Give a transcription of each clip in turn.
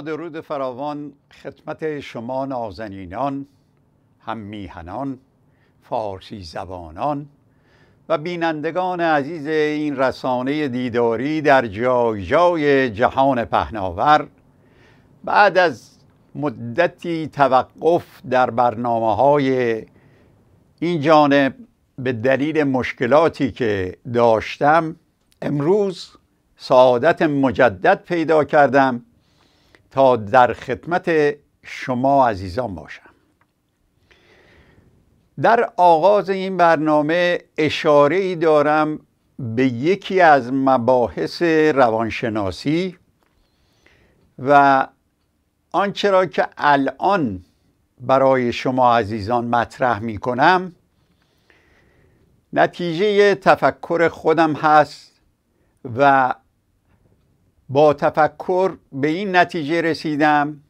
درود فراوان خدمت شما نازنینان هم میهنان فارسی زبانان و بینندگان عزیز این رسانه دیداری در جای جای جهان پهناور بعد از مدتی توقف در برنامه های این جانب به دلیل مشکلاتی که داشتم امروز سعادت مجدد پیدا کردم تا در خدمت شما عزیزان باشم در آغاز این برنامه اشاره ای دارم به یکی از مباحث روانشناسی و آنچه را که الان برای شما عزیزان مطرح می کنم نتیجه تفکر خودم هست و با تفکر به این نتیجه رسیدم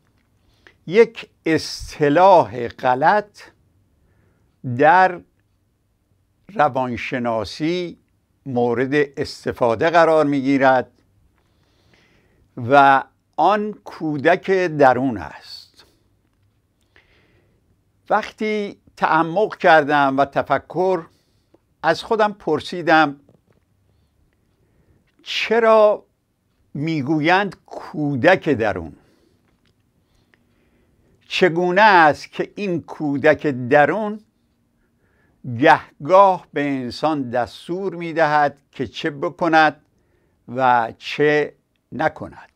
یک اصطلاح غلط در روانشناسی مورد استفاده قرار میگیرد و آن کودک درون است وقتی تعمق کردم و تفکر از خودم پرسیدم چرا میگویند کودک درون چگونه است که این کودک درون گهگاه به انسان دستور میدهد که چه بکند و چه نکند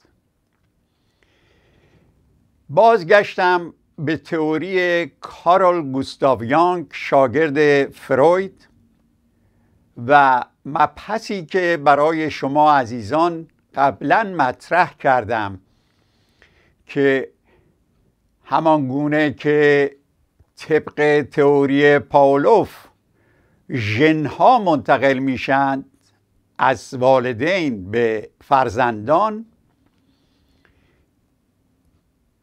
بازگشتم به تئوری کارل گوستاو یانگ شاگرد فروید و مبحثی که برای شما عزیزان قبلا مطرح کردم که همان گونه که طبق تئوری پاولوف ژنها منتقل میشند از والدین به فرزندان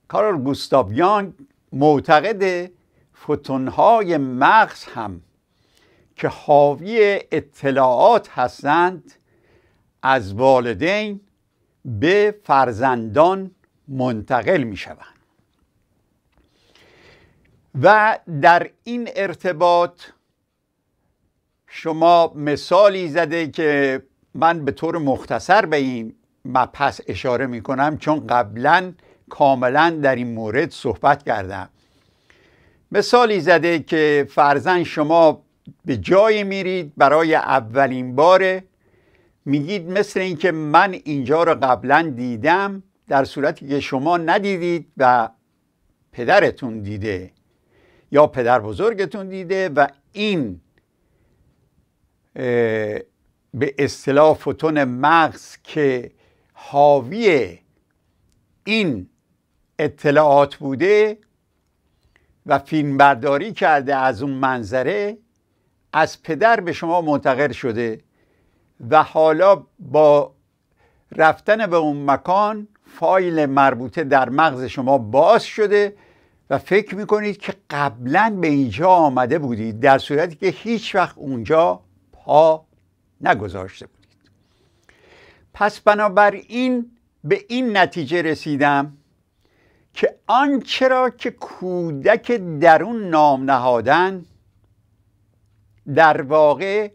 کارل گوستاو یانگ معتقد فوتونهای مغز هم که حاوی اطلاعات هستند از والدین به فرزندان منتقل می شوند و در این ارتباط شما مثالی زده که من به طور مختصر به این مبحث اشاره می کنم چون قبلا کاملا در این مورد صحبت کردم مثالی زده که فرزن شما به جایی میرید برای اولین بار میگید مثل اینکه من اینجا رو قبلا دیدم در صورتی که شما ندیدید و پدرتون دیده یا پدر بزرگتون دیده و این به اصطلاح فوتون مغز که حاوی این اطلاعات بوده و فیلمبرداری کرده از اون منظره از پدر به شما منتقل شده و حالا با رفتن به اون مکان فایل مربوطه در مغز شما باز شده و فکر میکنید که قبلا به اینجا آمده بودید در صورتی که هیچ وقت اونجا پا نگذاشته بودید پس بنابراین به این نتیجه رسیدم که آنچه که کودک درون نام نهادن در واقع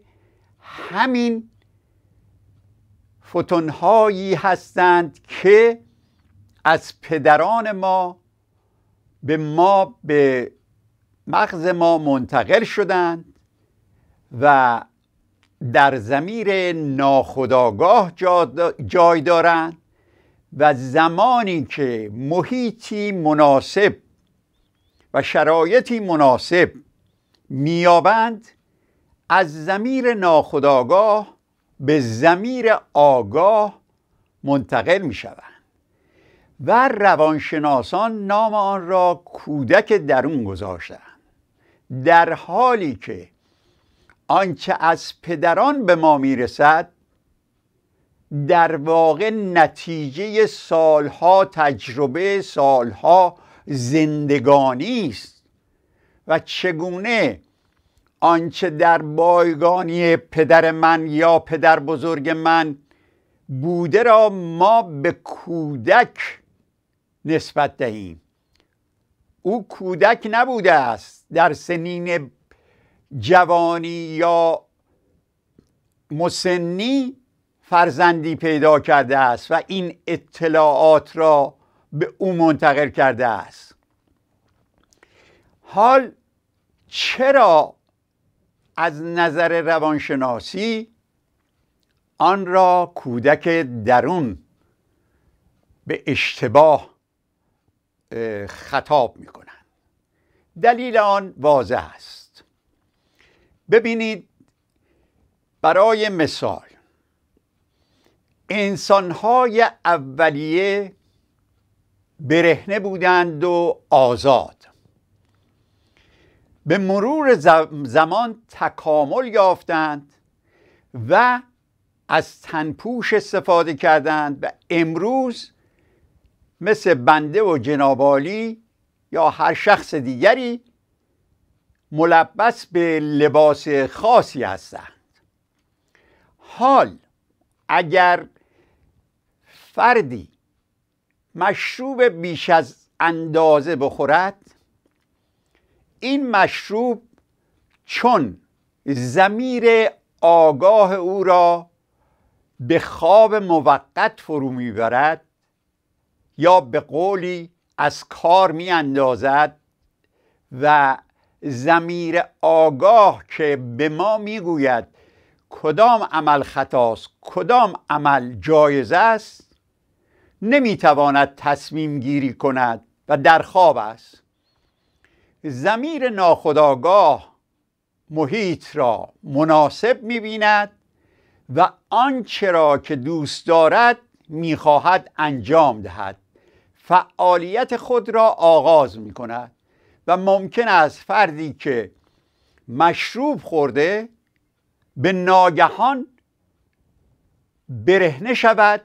همین فوتون هایی هستند که از پدران ما به ما به مغز ما منتقل شدند و در زمیر ناخداگاه جای دارند و زمانی که محیطی مناسب و شرایطی مناسب میابند از زمیر ناخداگاه به زمیر آگاه منتقل می شوند و روانشناسان نام آن را کودک درون گذاشتند در حالی که آنچه از پدران به ما میرسد در واقع نتیجه سالها تجربه سالها زندگانی است و چگونه آنچه در بایگانی پدر من یا پدر بزرگ من بوده را ما به کودک نسبت دهیم او کودک نبوده است در سنین جوانی یا مسنی فرزندی پیدا کرده است و این اطلاعات را به او منتقل کرده است حال چرا از نظر روانشناسی آن را کودک درون به اشتباه خطاب می کنند دلیل آن واضح است ببینید برای مثال انسانهای اولیه برهنه بودند و آزاد به مرور زمان تکامل یافتند و از تنپوش استفاده کردند و امروز مثل بنده و جنابالی یا هر شخص دیگری ملبس به لباس خاصی هستند حال اگر فردی مشروب بیش از اندازه بخورد این مشروب چون زمیر آگاه او را به خواب موقت فرو میبرد یا به قولی از کار میاندازد و زمیر آگاه که به ما میگوید کدام عمل خطاست کدام عمل جایز است نمیتواند تصمیم گیری کند و در خواب است زمیر ناخداگاه محیط را مناسب میبیند و آنچه را که دوست دارد میخواهد انجام دهد فعالیت خود را آغاز می کند و ممکن است فردی که مشروب خورده به ناگهان برهنه شود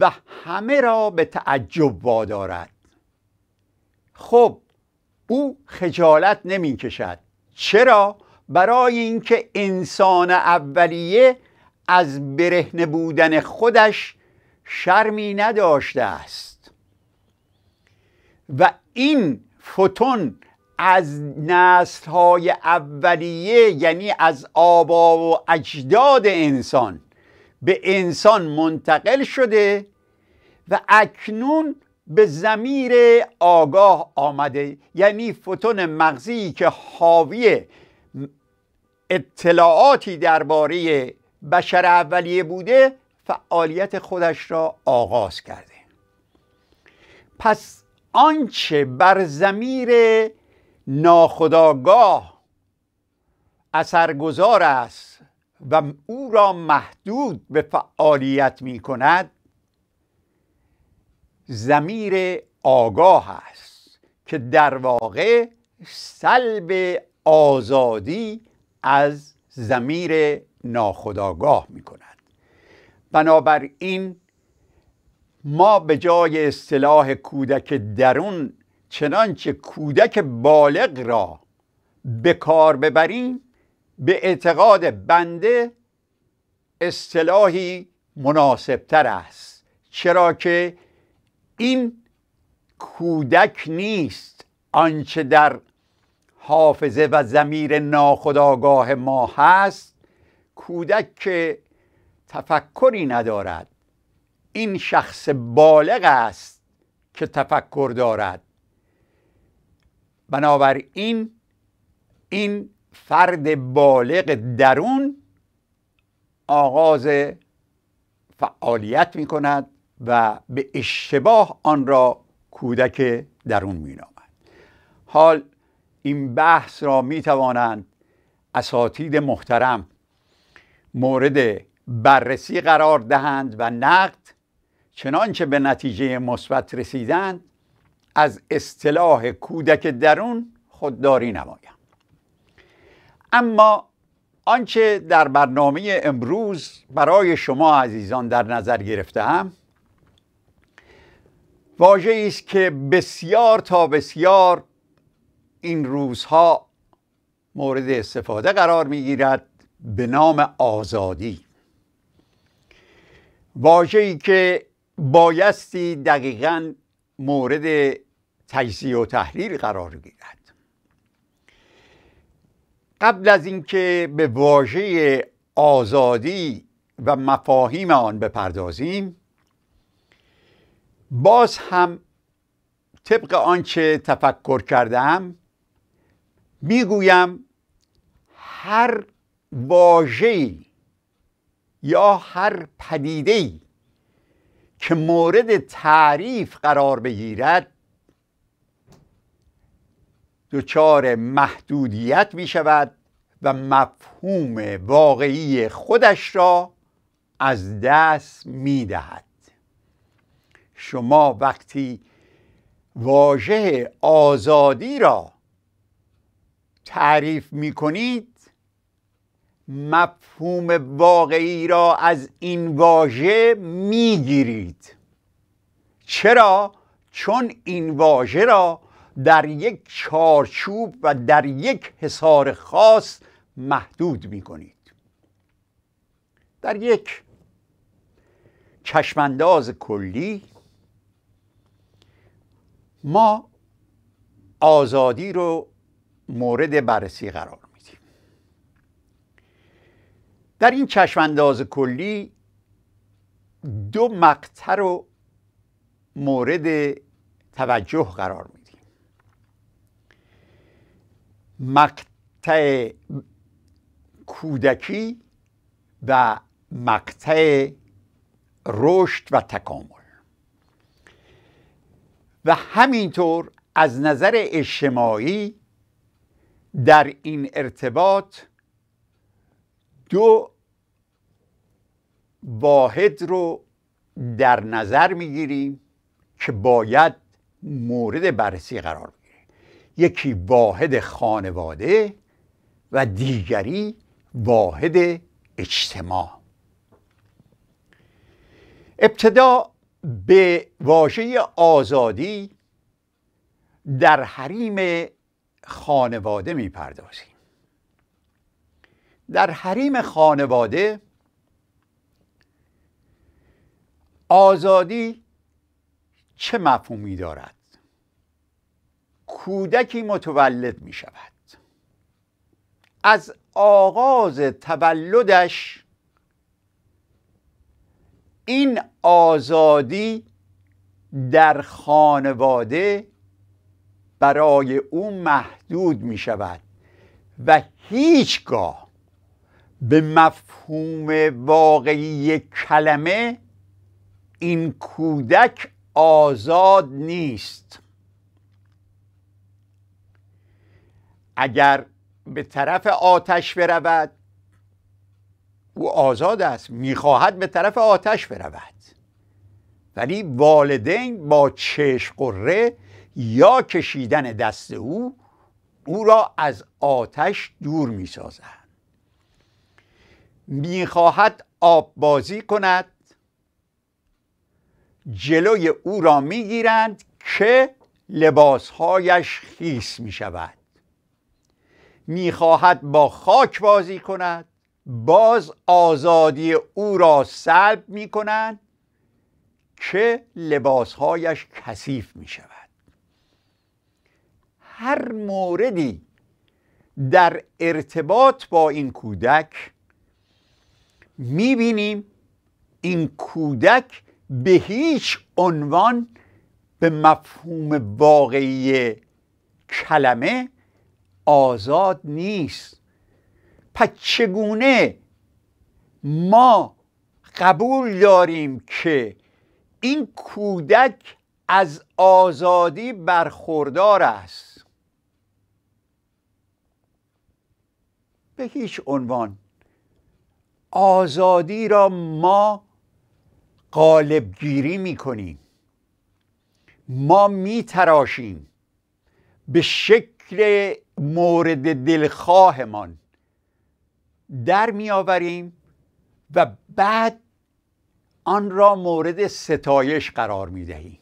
و همه را به تعجب وادارد خب او خجالت نمی کشد چرا؟ برای اینکه انسان اولیه از برهنه بودن خودش شرمی نداشته است و این فوتون از نسل های اولیه یعنی از آبا و اجداد انسان به انسان منتقل شده و اکنون به زمیر آگاه آمده یعنی فوتون مغزی که حاوی اطلاعاتی درباره بشر اولیه بوده فعالیت خودش را آغاز کرده پس آنچه بر زمیر ناخداگاه اثرگذار است و او را محدود به فعالیت می کند زمیر آگاه است که در واقع سلب آزادی از زمیر ناخداگاه می کند بنابراین ما به جای اصطلاح کودک درون چنانچه کودک بالغ را به کار ببریم به اعتقاد بنده اصطلاحی مناسبتر است چرا که این کودک نیست آنچه در حافظه و زمیر ناخداگاه ما هست کودک که تفکری ندارد این شخص بالغ است که تفکر دارد بنابراین این فرد بالغ درون آغاز فعالیت می کند و به اشتباه آن را کودک درون می نامند. حال این بحث را می توانند اساتید محترم مورد بررسی قرار دهند و نقد چنانچه به نتیجه مثبت رسیدند از اصطلاح کودک درون خودداری نمایم. اما آنچه در برنامه امروز برای شما عزیزان در نظر گرفتم واژه‌ای است که بسیار تا بسیار این روزها مورد استفاده قرار میگیرد به نام آزادی ای که بایستی دقیقا مورد تجزیه و تحلیل قرار گیرد قبل از اینکه به واژه آزادی و مفاهیم آن بپردازیم باز هم طبق آنچه تفکر کردم میگویم هر واژه‌ای یا هر پدیده‌ای که مورد تعریف قرار بگیرد دچار محدودیت می شود و مفهوم واقعی خودش را از دست می دهد. شما وقتی واژه آزادی را تعریف می کنید مفهوم واقعی را از این واژه می گیرید چرا؟ چون این واژه را در یک چارچوب و در یک حصار خاص محدود می کنید در یک چشمانداز کلی ما آزادی رو مورد بررسی قرار میدیم در این چشمانداز کلی دو مقطع رو مورد توجه قرار میدیم مقطع کودکی و مقطع رشد و تکامل و همینطور از نظر اجتماعی در این ارتباط دو واحد رو در نظر میگیریم که باید مورد بررسی قرار بگیره یکی واحد خانواده و دیگری واحد اجتماع ابتدا به واژه آزادی در حریم خانواده میپردازیم در حریم خانواده آزادی چه مفهومی دارد کودکی متولد می شود از آغاز تولدش این آزادی در خانواده برای او محدود می شود و هیچگاه به مفهوم واقعی کلمه این کودک آزاد نیست اگر به طرف آتش برود او آزاد است میخواهد به طرف آتش برود ولی والدین با چشم قره یا کشیدن دست او او را از آتش دور میسازند میخواهد آب بازی کند جلوی او را میگیرند که لباسهایش خیس میشود میخواهد با خاک بازی کند باز آزادی او را سلب می کنند که لباسهایش کثیف می شود هر موردی در ارتباط با این کودک می بینیم این کودک به هیچ عنوان به مفهوم واقعی کلمه آزاد نیست پس چگونه ما قبول داریم که این کودک از آزادی برخوردار است به هیچ عنوان آزادی را ما قالب گیری می کنیم ما می تراشیم به شکل مورد دلخواهمان در میآوریم و بعد آن را مورد ستایش قرار می دهیم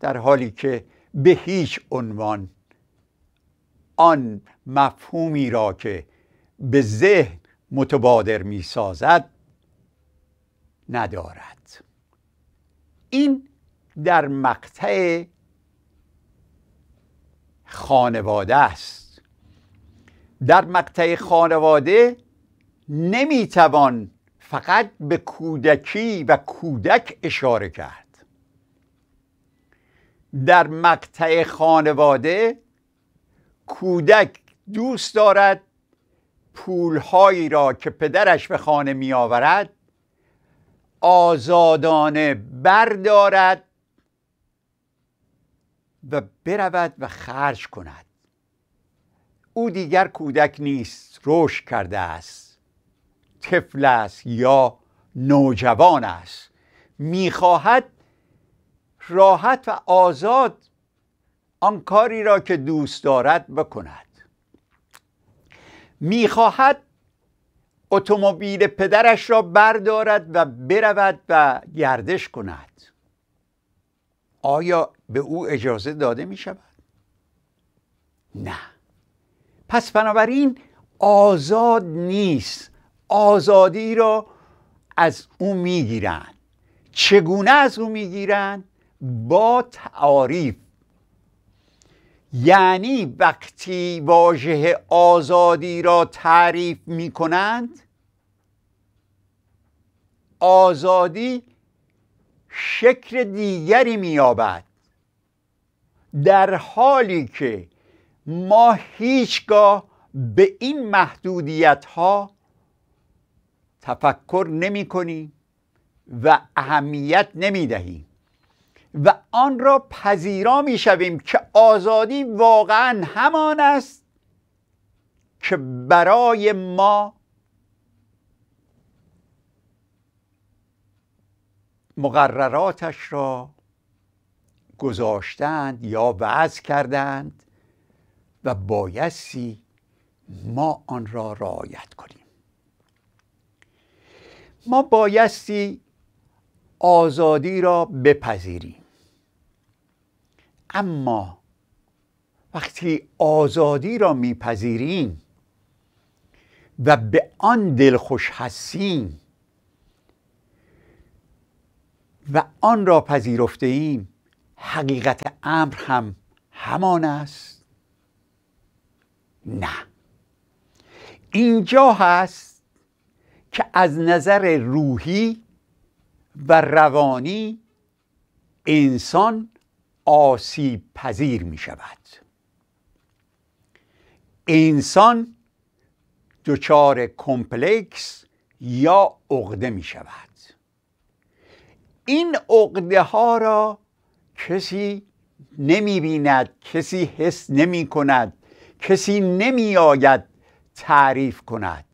در حالی که به هیچ عنوان آن مفهومی را که به ذهن متبادر می سازد ندارد این در مقطع خانواده است در مقطع خانواده نمیتوان فقط به کودکی و کودک اشاره کرد در مقطع خانواده کودک دوست دارد پولهایی را که پدرش به خانه می آورد آزادانه بردارد و برود و خرج کند او دیگر کودک نیست رشد کرده است طفل است یا نوجوان است میخواهد راحت و آزاد آن کاری را که دوست دارد بکند میخواهد اتومبیل پدرش را بردارد و برود و گردش کند آیا به او اجازه داده می شود؟ نه پس بنابراین آزاد نیست آزادی را از او میگیرند چگونه از او میگیرند با تعاریف یعنی وقتی واژه آزادی را تعریف میکنند آزادی شکل دیگری مییابد در حالی که ما هیچگاه به این محدودیت ها تفکر نمی کنی و اهمیت نمی دهیم و آن را پذیرا می شویم که آزادی واقعا همان است که برای ما مقرراتش را گذاشتند یا وضع کردند و بایستی ما آن را رعایت کنیم ما بایستی آزادی را بپذیریم اما وقتی آزادی را میپذیریم و به آن دلخوش هستیم و آن را پذیرفته ایم حقیقت امر هم همان است نه اینجا هست که از نظر روحی و روانی انسان آسیب پذیر می شود انسان دچار کمپلکس یا عقده می شود این عقده ها را کسی نمی بیند کسی حس نمی کند کسی نمی آید تعریف کند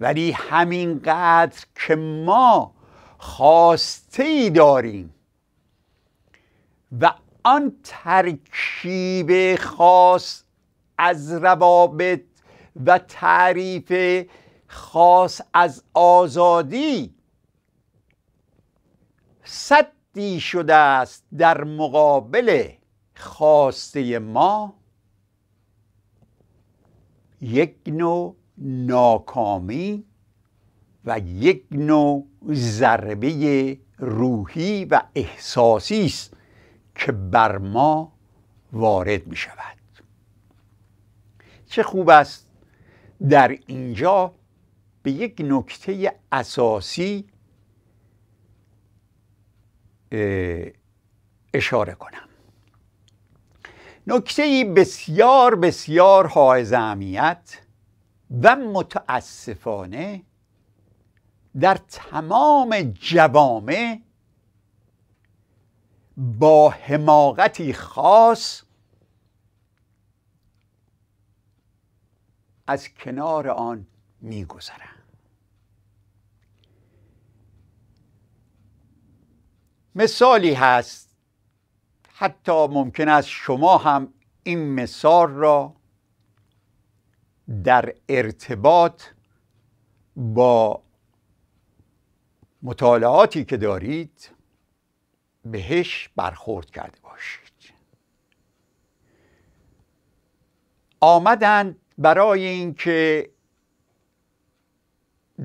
ولی همینقدر که ما خواسته ای داریم و آن ترکیب خاص از روابط و تعریف خاص از آزادی صدی شده است در مقابل خواسته ما یک نوع ناکامی و یک نوع ضربه روحی و احساسی است که بر ما وارد می شود چه خوب است در اینجا به یک نکته اساسی اشاره کنم نکته بسیار بسیار حائز اهمیت و متاسفانه در تمام جوامع با حماقتی خاص از کنار آن میگذرند مثالی هست حتی ممکن است شما هم این مثال را در ارتباط با مطالعاتی که دارید بهش برخورد کرده باشید آمدند برای اینکه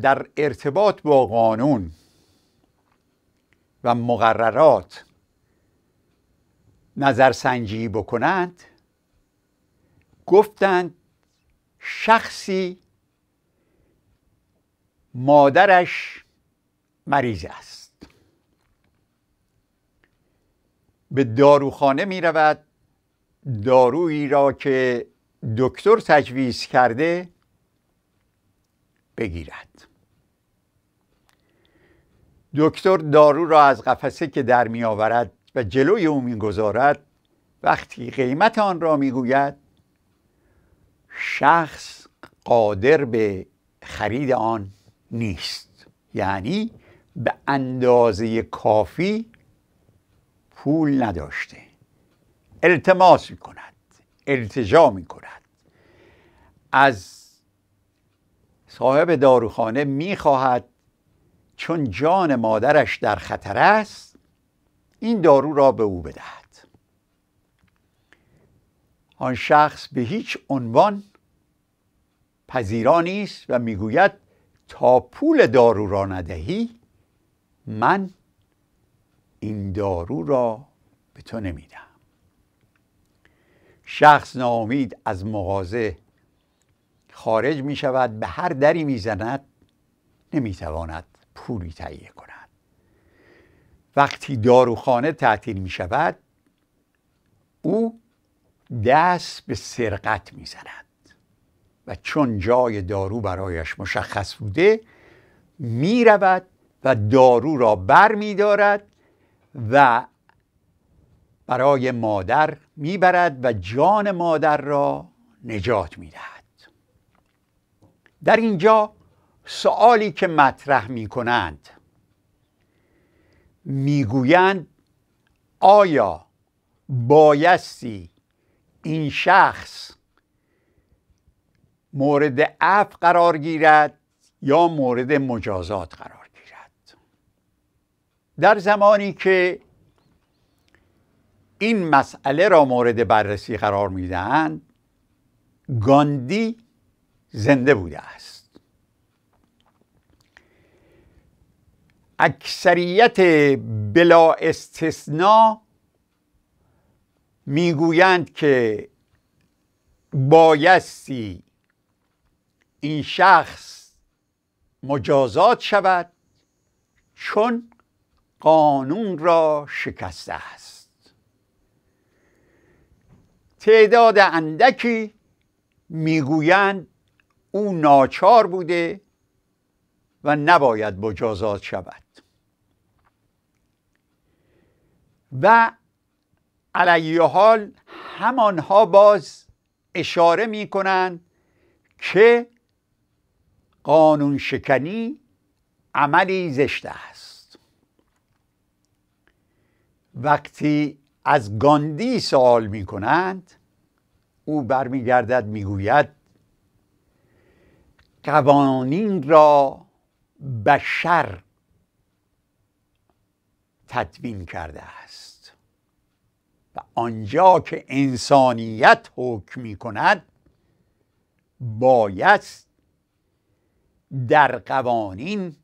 در ارتباط با قانون و مقررات نظرسنجی بکنند گفتند شخصی مادرش مریض است به داروخانه می رود دارویی را که دکتر تجویز کرده بگیرد دکتر دارو را از قفسه که در می آورد و جلوی او میگذارد وقتی قیمت آن را میگوید شخص قادر به خرید آن نیست یعنی به اندازه کافی پول نداشته التماس می کند التجا می کند از صاحب داروخانه می خواهد چون جان مادرش در خطر است این دارو را به او بدهد آن شخص به هیچ عنوان پذیرا نیست و میگوید تا پول دارو را ندهی من این دارو را به تو نمیدم شخص ناامید از مغازه خارج می شود به هر دری میزند نمیتواند پولی تهیه کند وقتی داروخانه تعطیل می شود او دست به سرقت می زند و چون جای دارو برایش مشخص بوده می رود و دارو را بر می دارد و برای مادر می برد و جان مادر را نجات می دهد. در اینجا سوالی که مطرح می کنند میگویند آیا بایستی این شخص مورد عفو قرار گیرد یا مورد مجازات قرار گیرد در زمانی که این مسئله را مورد بررسی قرار میدهند گاندی زنده بوده است اکثریت بلا استثناء میگویند که بایستی این شخص مجازات شود چون قانون را شکسته است تعداد اندکی میگویند او ناچار بوده و نباید مجازات شود و علیه حال همانها باز اشاره می کنند که قانون شکنی عملی زشت است وقتی از گاندی سوال می کنند او برمیگردد میگوید قوانین را بشر تدوین کرده است و آنجا که انسانیت حکم می کند باید در قوانین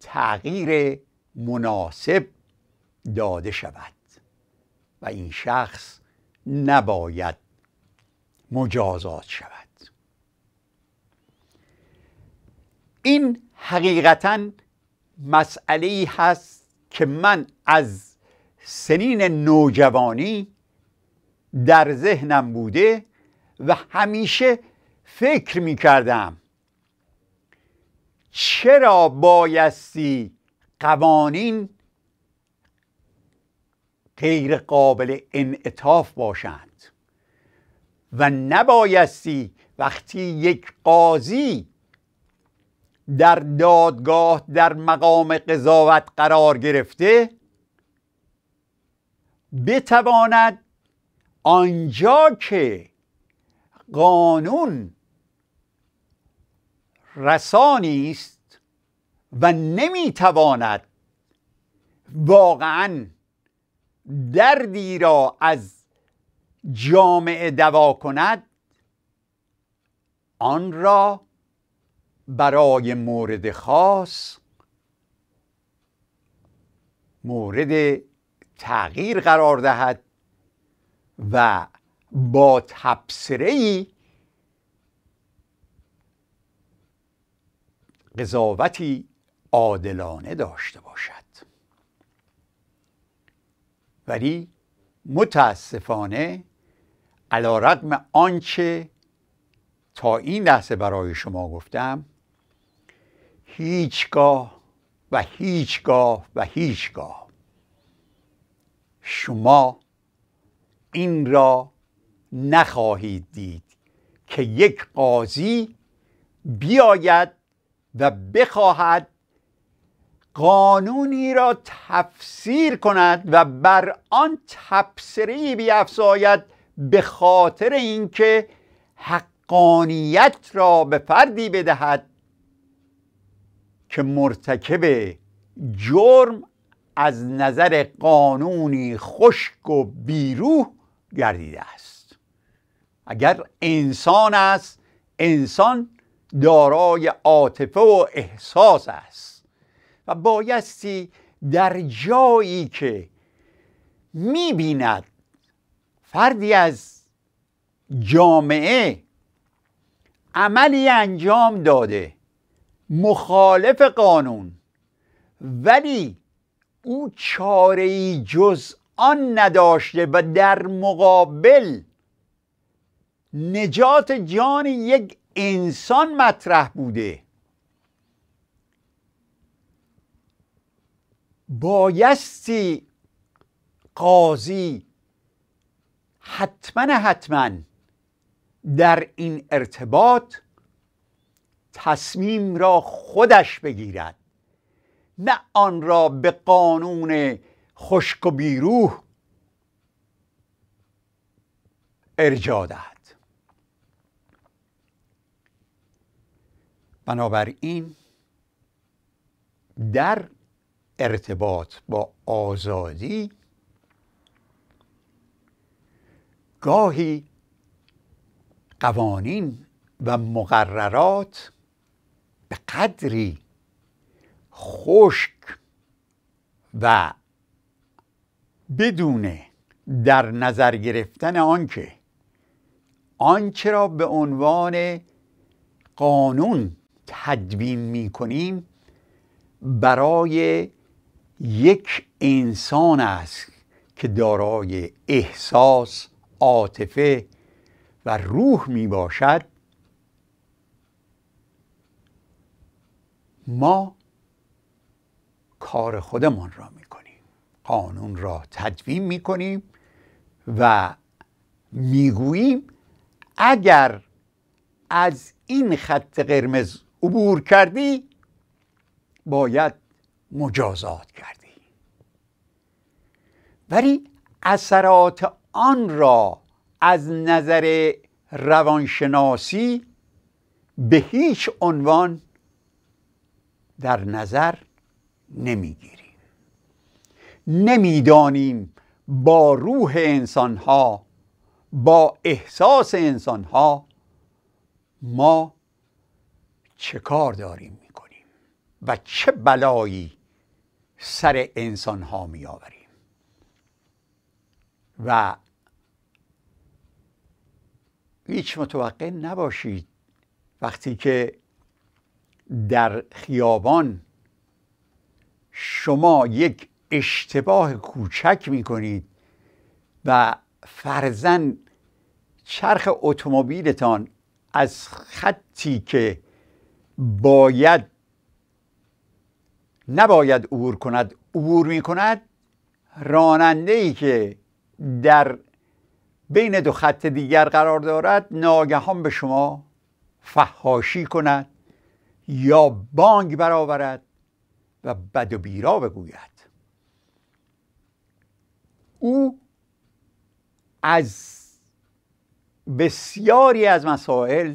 تغییر مناسب داده شود و این شخص نباید مجازات شود این حقیقتا مسئله هست که من از سنین نوجوانی در ذهنم بوده و همیشه فکر می کردم چرا بایستی قوانین غیر قابل انعطاف باشند و نبایستی وقتی یک قاضی در دادگاه در مقام قضاوت قرار گرفته بتواند آنجا که قانون رسانی است و نمیتواند واقعا دردی را از جامعه دوا کند آن را برای مورد خاص مورد تغییر قرار دهد و با تبصره ای قضاوتی عادلانه داشته باشد ولی متاسفانه علا رقم آنچه تا این لحظه برای شما گفتم هیچگاه و هیچگاه و هیچگاه شما این را نخواهید دید که یک قاضی بیاید و بخواهد قانونی را تفسیر کند و بر آن تبصره بیافزاید به خاطر اینکه حقانیت را به فردی بدهد که مرتکب جرم از نظر قانونی خشک و بیروح گردیده است اگر انسان است انسان دارای عاطفه و احساس است و بایستی در جایی که میبیند فردی از جامعه عملی انجام داده مخالف قانون ولی او چاره ای جز آن نداشته و در مقابل نجات جان یک انسان مطرح بوده بایستی قاضی حتما حتما در این ارتباط تصمیم را خودش بگیرد نه آن را به قانون خشک و بیروح ارجا دهد بنابراین در ارتباط با آزادی گاهی قوانین و مقررات به قدری خشک و بدون در نظر گرفتن آنکه آنچه را به عنوان قانون تدوین می کنیم برای یک انسان است که دارای احساس، عاطفه و روح می باشد ما کار خودمان را میکنیم قانون را تدوین میکنیم و میگوییم اگر از این خط قرمز عبور کردی باید مجازات کردی ولی اثرات آن را از نظر روانشناسی به هیچ عنوان در نظر نمیگیریم نمیدانیم با روح انسانها با احساس انسانها ما چه کار داریم میکنیم و چه بلایی سر انسانها میآوریم و هیچ متوقع نباشید وقتی که در خیابان شما یک اشتباه کوچک کنید و فرزن چرخ اتومبیلتان از خطی که باید نباید عبور کند عبور می کند راننده ای که در بین دو خط دیگر قرار دارد ناگهان به شما فحاشی کند یا بانگ برآورد و بد و بیرا بگوید او از بسیاری از مسائل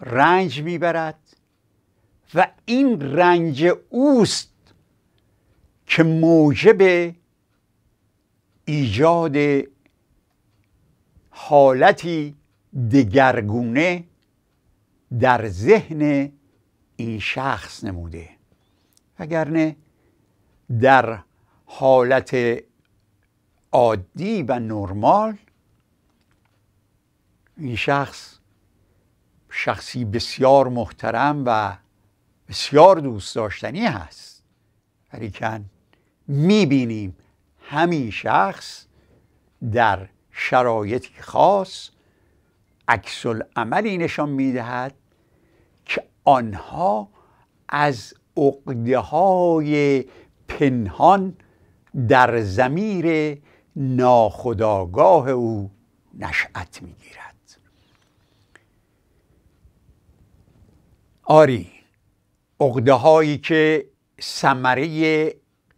رنج میبرد و این رنج اوست که موجب ایجاد حالتی دگرگونه در ذهن این شخص نموده وگرنه در حالت عادی و نرمال این شخص شخصی بسیار محترم و بسیار دوست داشتنی هست ولیکن میبینیم همین شخص در شرایطی خاص عکس عملی نشان میدهد آنها از عقده های پنهان در زمیر ناخداگاه او نشأت میگیرد آری عقده هایی که ثمره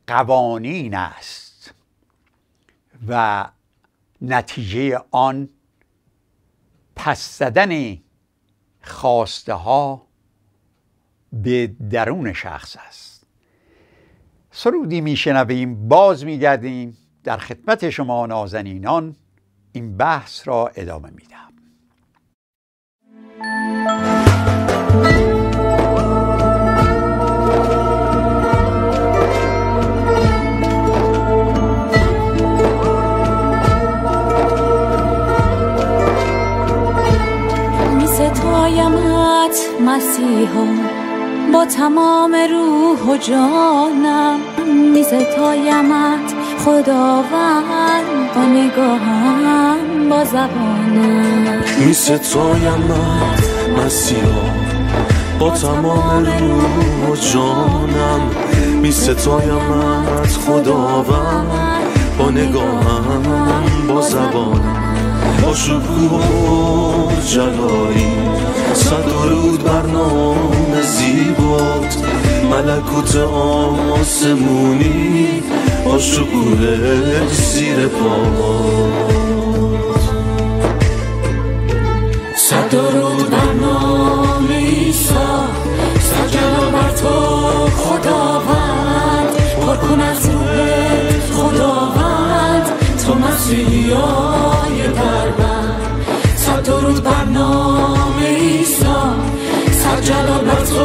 قوانین است و نتیجه آن پس زدن خواسته ها به درون شخص است سرودی میشنویم باز میگردیم در خدمت شما نازنینان این بحث را ادامه میدم هت با تمام روح و جانم میزتایمت خداوند با نگاهم با زبانم میستایمت مسیحا با تمام روح و جانم میستایمت خداوند با نگاهم با زبانم با شکوه و صد درود بر نام زیبات ملکوت آسمونی آشوبوه زیر پاهات صد درود بر نام ایسا صد بر تو خداوند پر از خداوند تو مسیحی درود بر نام ایسا سر جلال بر تو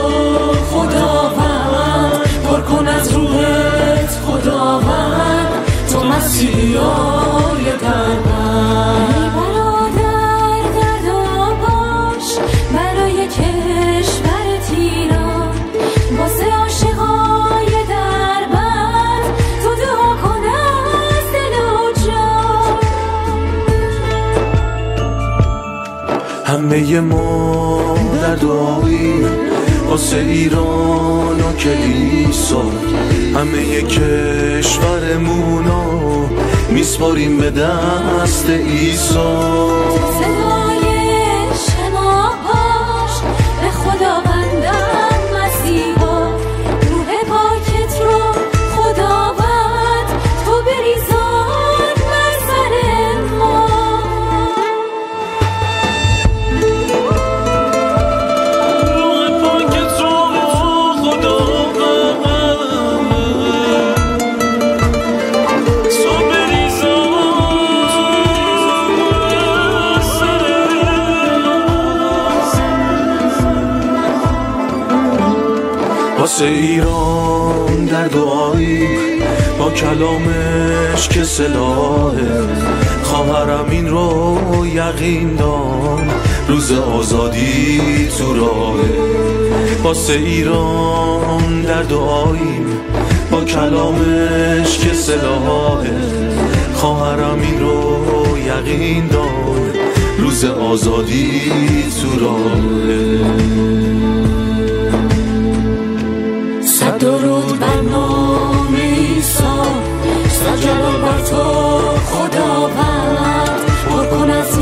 خداوند پر کن از روحت خداوند تو مسیحی های دربند همه ما در دعاییم واسه ایران و کلیسا همه کشورمون رو میسپاریم به دست ایسا واسه ایران در دعایی با کلامش که سلاحه خواهرم این رو یقین دان روز آزادی تو راهه واسه ایران در دعایی با کلامش که سلاحه خواهرم این رو یقین دان روز آزادی تو راهه درود بر نام ایسا سر جلال بر تو بند بر کن از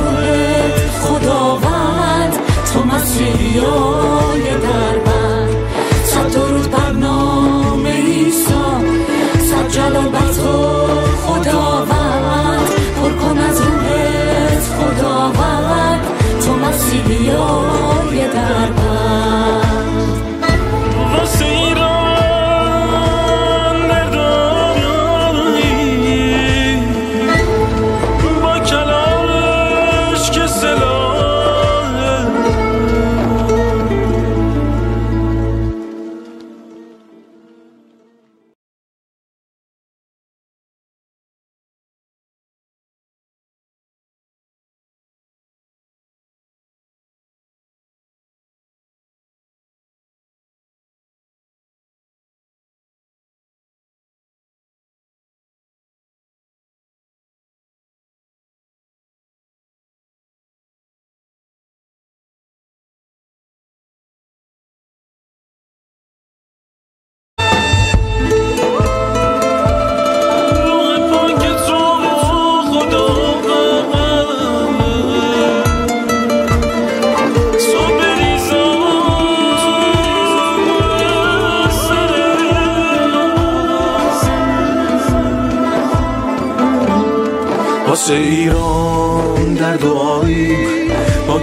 خدا بند تو مسیحیای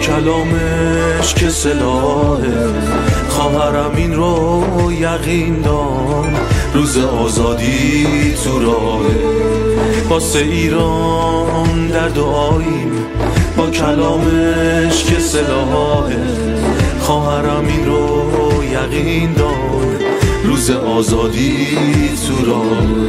کلامش که سلاه خواهرم این رو یقین دان روز آزادی تو با واسه ایران در دعاییم با کلامش که سلاحه خواهرم این رو یقین دان روز آزادی تو راه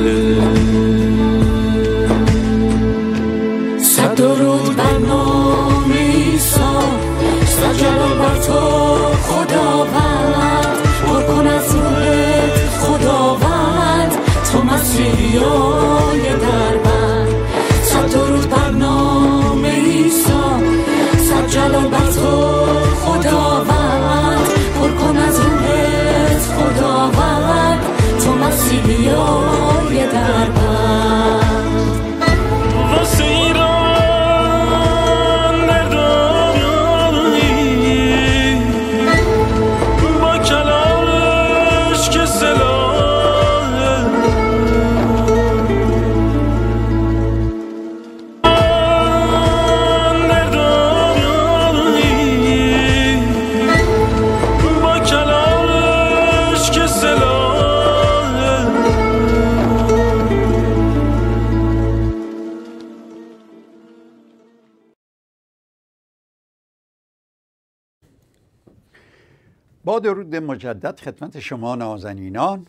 درود مجدد خدمت شما نازنینان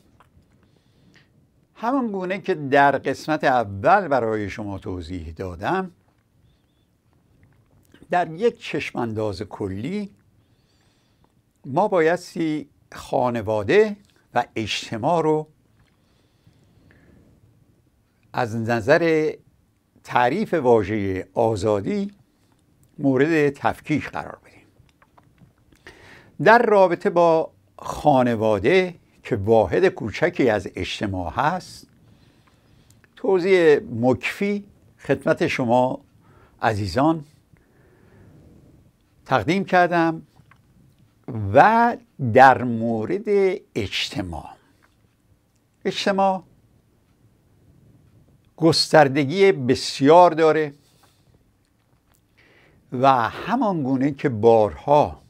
همان گونه که در قسمت اول برای شما توضیح دادم در یک چشمانداز کلی ما بایستی خانواده و اجتماع رو از نظر تعریف واژه آزادی مورد تفکیک قرار بدیم در رابطه با خانواده که واحد کوچکی از اجتماع هست توضیح مکفی خدمت شما عزیزان تقدیم کردم و در مورد اجتماع اجتماع گستردگی بسیار داره و همان گونه که بارها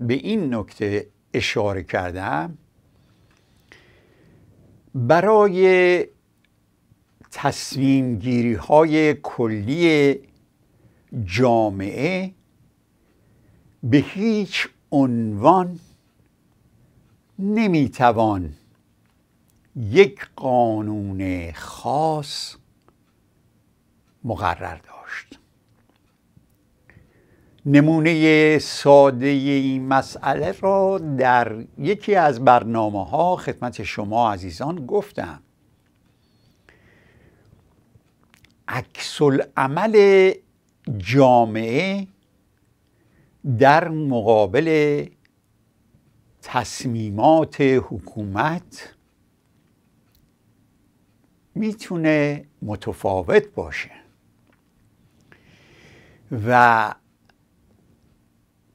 به این نکته اشاره کردم برای تصمیم گیری های کلی جامعه به هیچ عنوان نمیتوان یک قانون خاص مقرر داد نمونه ساده این مسئله را در یکی از برنامه ها خدمت شما عزیزان گفتم عکس عمل جامعه در مقابل تصمیمات حکومت میتونه متفاوت باشه و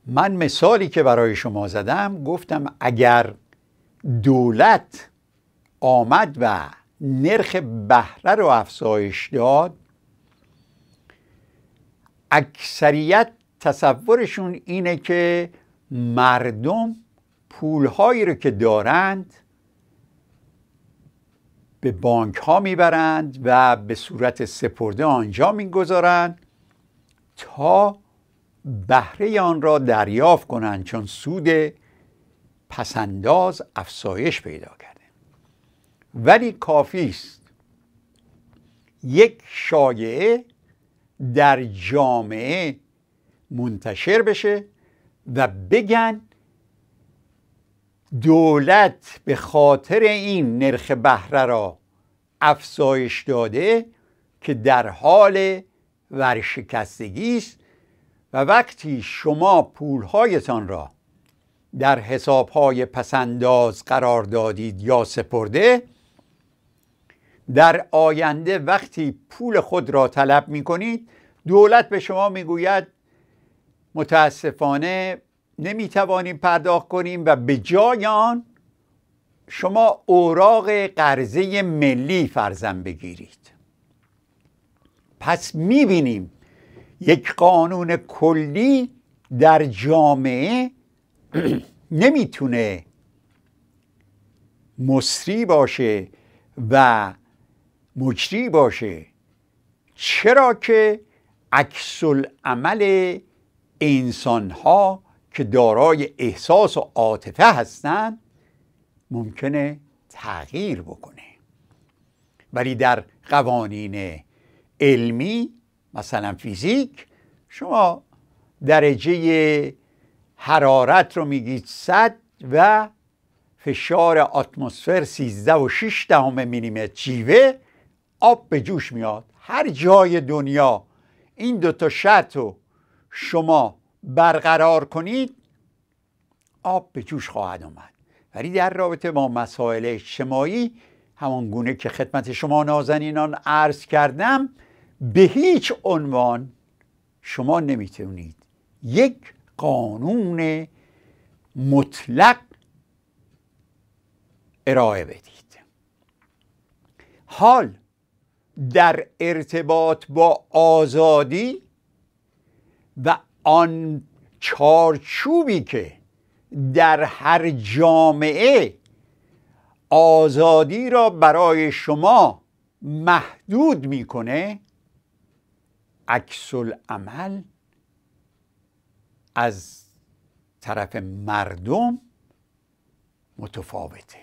من مثالی که برای شما زدم گفتم اگر دولت آمد و نرخ بهره رو افزایش داد اکثریت تصورشون اینه که مردم پولهایی رو که دارند به بانک ها میبرند و به صورت سپرده انجام میگذارند تا بهره آن را دریافت کنند چون سود پسنداز افزایش پیدا کرده ولی کافی است یک شایعه در جامعه منتشر بشه و بگن دولت به خاطر این نرخ بهره را افزایش داده که در حال ورشکستگی است و وقتی شما پولهایتان را در حسابهای پسنداز قرار دادید یا سپرده در آینده وقتی پول خود را طلب می کنید دولت به شما می گوید متاسفانه نمی توانیم پرداخت کنیم و به جای آن شما اوراق قرضه ملی فرزن بگیرید پس می بینیم یک قانون کلی در جامعه نمیتونه مصری باشه و مجری باشه چرا که عکس عمل انسان ها که دارای احساس و عاطفه هستند ممکنه تغییر بکنه ولی در قوانین علمی مثلا فیزیک شما درجه حرارت رو میگید 100 و فشار اتمسفر 13 و 6 دهم میلیمتر جیوه آب به جوش میاد هر جای دنیا این دوتا شرط رو شما برقرار کنید آب به جوش خواهد آمد ولی در رابطه با مسائل اجتماعی همان گونه که خدمت شما نازنینان عرض کردم به هیچ عنوان شما نمیتونید یک قانون مطلق ارائه بدید حال در ارتباط با آزادی و آن چارچوبی که در هر جامعه آزادی را برای شما محدود میکنه عکس عمل از طرف مردم متفاوته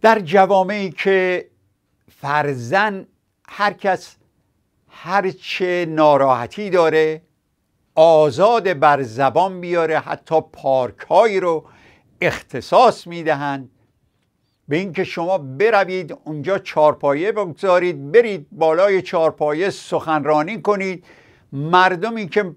در جوامعی که فرزن هر کس هر چه ناراحتی داره آزاد بر زبان بیاره حتی پارکهایی رو اختصاص میدهند به اینکه شما بروید اونجا چارپایه بگذارید برید بالای چارپایه سخنرانی کنید مردمی که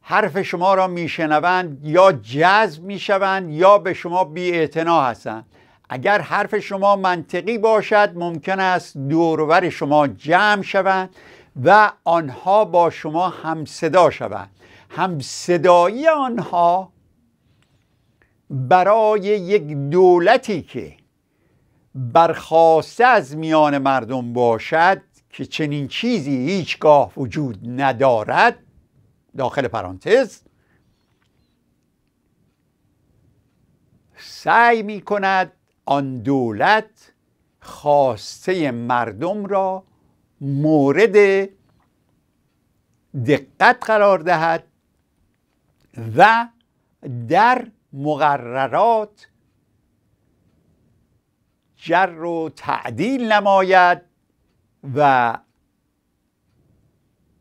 حرف شما را میشنوند یا جذب میشوند یا به شما بی هستند اگر حرف شما منطقی باشد ممکن است دورور شما جمع شوند و آنها با شما صدا شوند صدایی آنها برای یک دولتی که برخواسته از میان مردم باشد که چنین چیزی هیچگاه وجود ندارد داخل پرانتز سعی می کند آن دولت خواسته مردم را مورد دقت قرار دهد و در مقررات جر رو تعدیل نماید و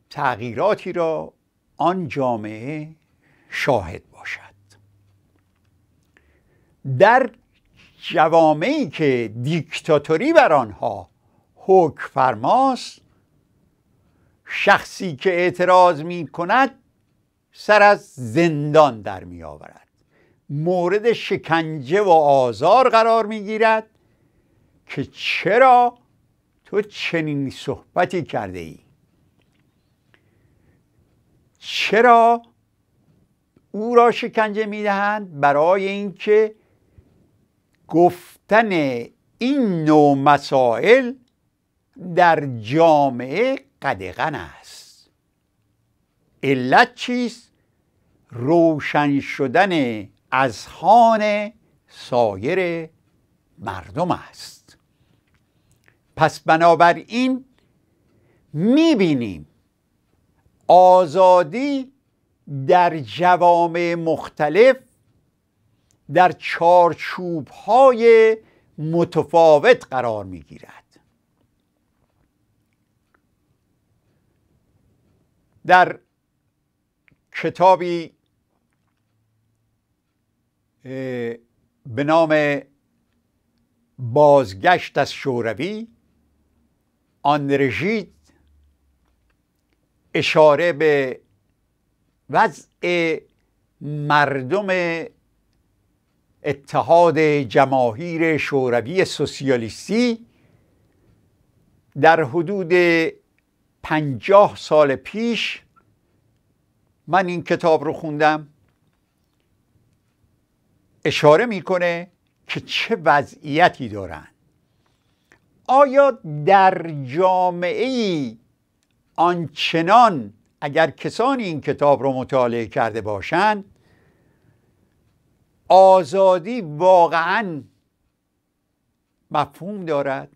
تغییراتی را آن جامعه شاهد باشد در جوامعی که دیکتاتوری بر آنها حکم فرماست شخصی که اعتراض می کند سر از زندان در می آورد مورد شکنجه و آزار قرار می گیرد که چرا تو چنین صحبتی کرده ای چرا او را شکنجه میدهند برای اینکه گفتن این نوع مسائل در جامعه قدغن است علت چیست روشن شدن از خانه سایر مردم است پس بنابراین میبینیم آزادی در جوامع مختلف در چارچوب های متفاوت قرار میگیرد. در کتابی به نام بازگشت از شوروی آندرژید اشاره به وضع مردم اتحاد جماهیر شوروی سوسیالیستی در حدود پنجاه سال پیش من این کتاب رو خوندم اشاره میکنه که چه وضعیتی دارن آیا در جامعه ای آنچنان اگر کسانی این کتاب رو مطالعه کرده باشند آزادی واقعا مفهوم دارد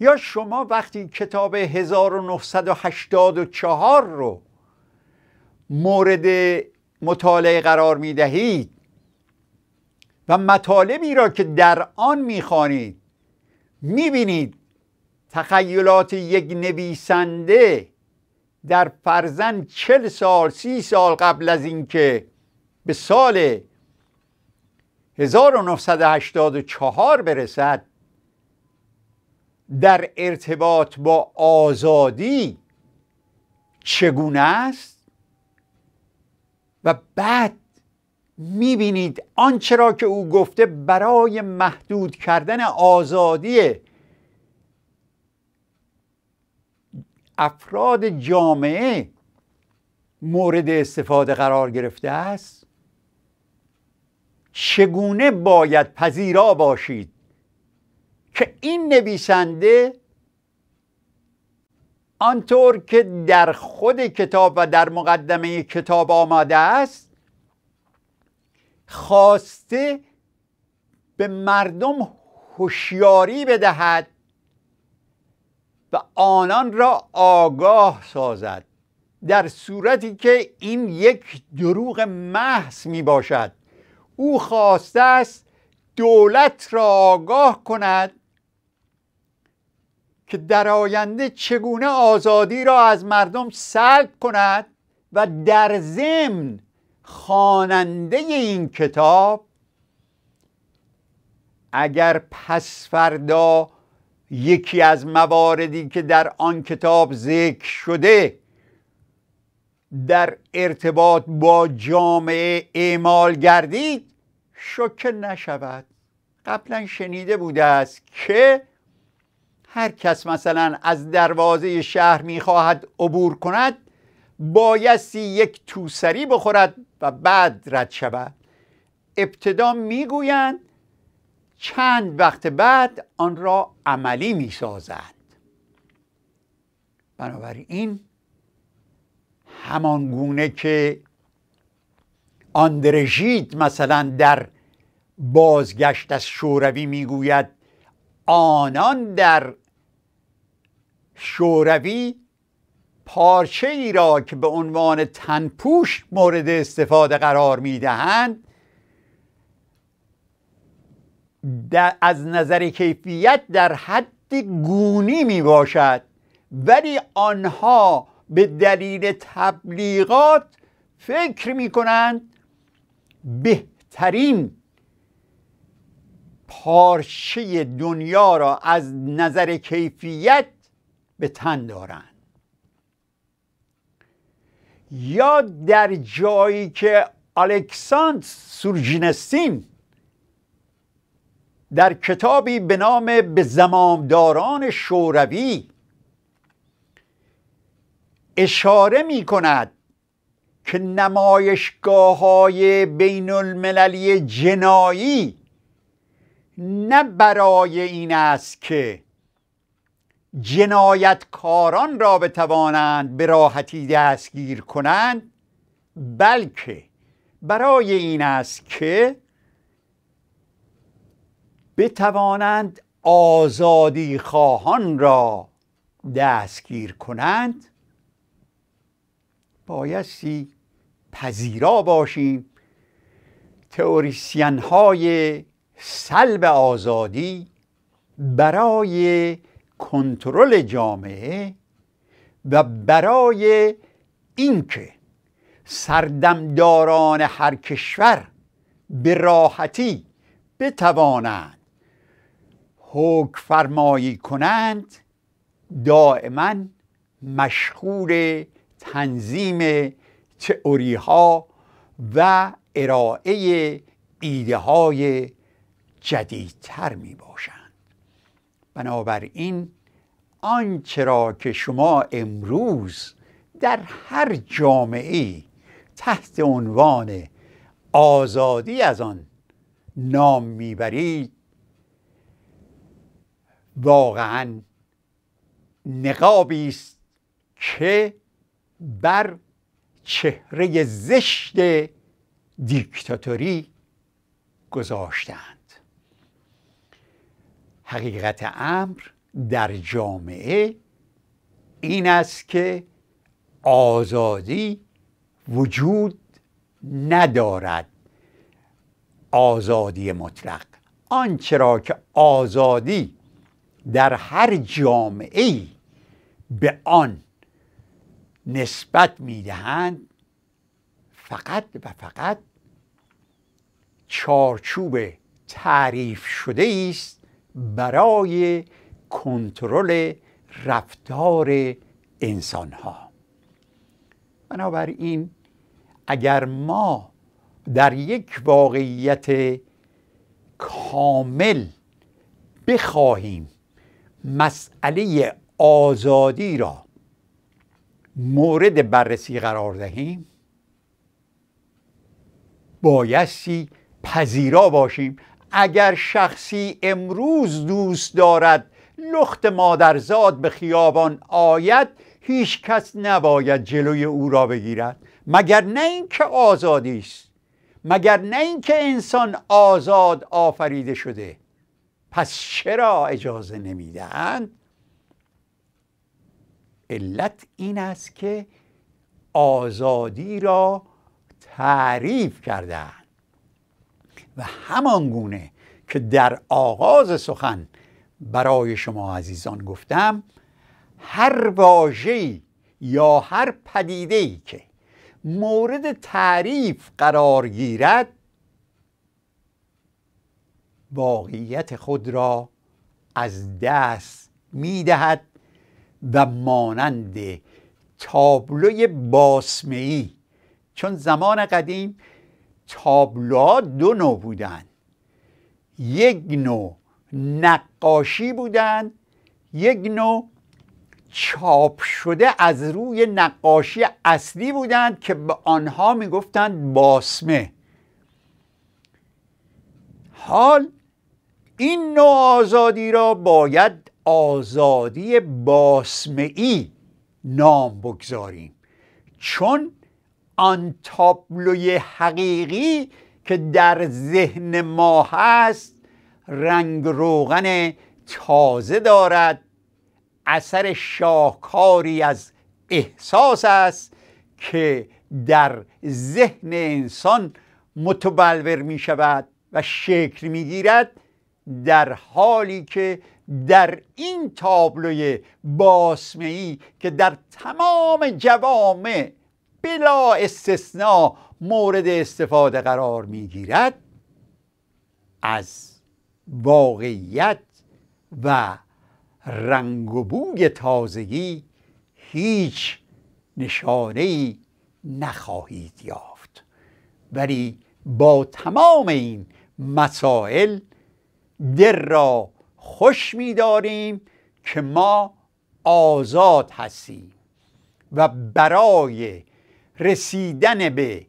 یا شما وقتی کتاب 1984 رو مورد مطالعه قرار می دهید و مطالبی را که در آن می میبینید تخیلات یک نویسنده در فرزن چل سال سی سال قبل از اینکه به سال 1984 برسد در ارتباط با آزادی چگونه است و بعد میبینید آنچه را که او گفته برای محدود کردن آزادی افراد جامعه مورد استفاده قرار گرفته است چگونه باید پذیرا باشید که این نویسنده آنطور که در خود کتاب و در مقدمه کتاب آماده است خواسته به مردم هوشیاری بدهد و آنان را آگاه سازد در صورتی که این یک دروغ محض می باشد او خواسته است دولت را آگاه کند که در آینده چگونه آزادی را از مردم سلب کند و در ضمن خواننده این کتاب اگر پس فردا یکی از مواردی که در آن کتاب ذکر شده در ارتباط با جامعه اعمال گردید شکه نشود قبلا شنیده بوده است که هر کس مثلا از دروازه شهر میخواهد عبور کند بایستی یک توسری بخورد و بعد رد شود ابتدا میگویند چند وقت بعد آن را عملی میسازند بنابراین همان گونه که آندرژید مثلا در بازگشت از شوروی میگوید آنان در شوروی پارچه ای را که به عنوان تنپوش مورد استفاده قرار میدهند در از نظر کیفیت در حد گونی می باشد ولی آنها به دلیل تبلیغات فکر می کنند بهترین پارچه دنیا را از نظر کیفیت به تن دارند یا در جایی که الکساندر سورجینستین در کتابی به نام به زمامداران شوروی اشاره می کند که نمایشگاه های بین المللی جنایی نه برای این است که جنایتکاران را بتوانند به راحتی دستگیر کنند بلکه برای این است که بتوانند آزادی خواهان را دستگیر کنند بایستی پذیرا باشیم تئوریسین های سلب آزادی برای کنترل جامعه و برای اینکه سردمداران هر کشور به راحتی بتوانند حک فرمایی کنند دائما مشغول تنظیم تئوری ها و ارائه ایده های جدیدتر می باشد. بنابراین آنچه که شما امروز در هر جامعه تحت عنوان آزادی از آن نام میبرید واقعا نقابی است که بر چهره زشت دیکتاتوری گذاشتن حقیقت امر در جامعه این است که آزادی وجود ندارد آزادی مطلق آنچه را که آزادی در هر جامعه به آن نسبت میدهند فقط و فقط چارچوب تعریف شده است برای کنترل رفتار انسان ها بنابراین اگر ما در یک واقعیت کامل بخواهیم مسئله آزادی را مورد بررسی قرار دهیم بایستی پذیرا باشیم اگر شخصی امروز دوست دارد لخت مادرزاد به خیابان آید هیچ کس نباید جلوی او را بگیرد مگر نه اینکه آزادی است مگر نه اینکه انسان آزاد آفریده شده پس چرا اجازه نمیدهند علت این است که آزادی را تعریف کردند و همان گونه که در آغاز سخن برای شما عزیزان گفتم هر واژه‌ای یا هر پدیده‌ای که مورد تعریف قرار گیرد واقعیت خود را از دست میدهد و مانند تابلوی ای چون زمان قدیم تابلوها دو نوع بودن یک نوع نقاشی بودن یک نوع چاپ شده از روی نقاشی اصلی بودند که به آنها میگفتند باسمه حال این نوع آزادی را باید آزادی باسمه ای نام بگذاریم چون آن تابلوی حقیقی که در ذهن ما هست رنگ روغن تازه دارد اثر شاهکاری از احساس است که در ذهن انسان متبلور می شود و شکل می گیرد در حالی که در این تابلوی باسمه که در تمام جوامع بلا استثناء مورد استفاده قرار میگیرد از واقعیت و رنگ و بوی تازگی هیچ نشانه ای نخواهید یافت ولی با تمام این مسائل در را خوش داریم که ما آزاد هستیم و برای رسیدن به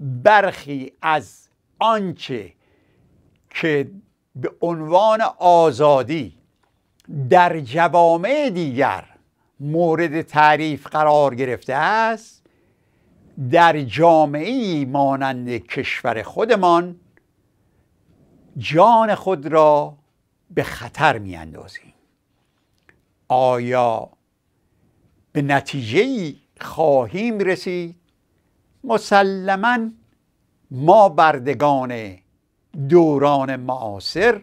برخی از آنچه که به عنوان آزادی در جوامع دیگر مورد تعریف قرار گرفته است در جامعه مانند کشور خودمان جان خود را به خطر می اندازیم آیا به نتیجه خواهیم رسید مسلما ما بردگان دوران معاصر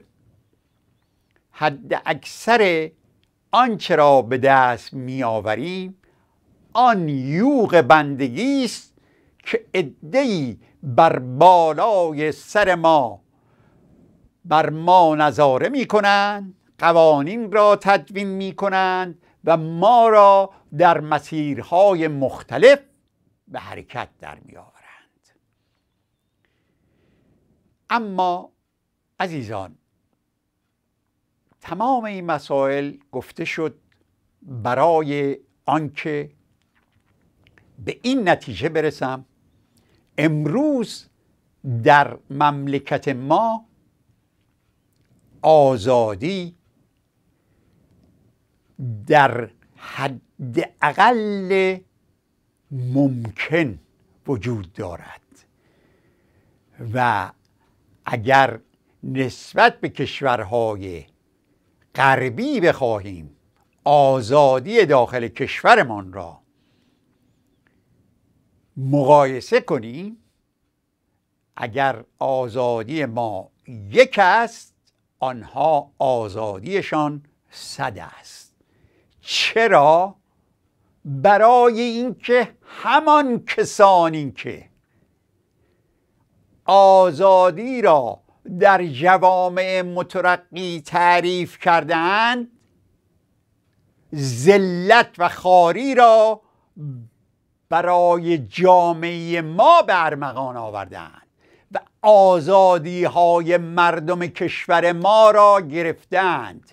حد اکثر آنچه را به دست آوریم آن یوغ بندگی است که ادهی بر بالای سر ما بر ما نظاره می کنند قوانین را تدوین می کنند و ما را در مسیرهای مختلف به حرکت در می آورند اما عزیزان تمام این مسائل گفته شد برای آنکه به این نتیجه برسم امروز در مملکت ما آزادی در حد اقل ممکن وجود دارد و اگر نسبت به کشورهای غربی بخواهیم آزادی داخل کشورمان را مقایسه کنیم اگر آزادی ما یک است آنها آزادیشان صد است چرا برای اینکه همان کسانی که آزادی را در جوامع مترقی تعریف کردند ذلت و خاری را برای جامعه ما به ارمغان آوردند و آزادی های مردم کشور ما را گرفتند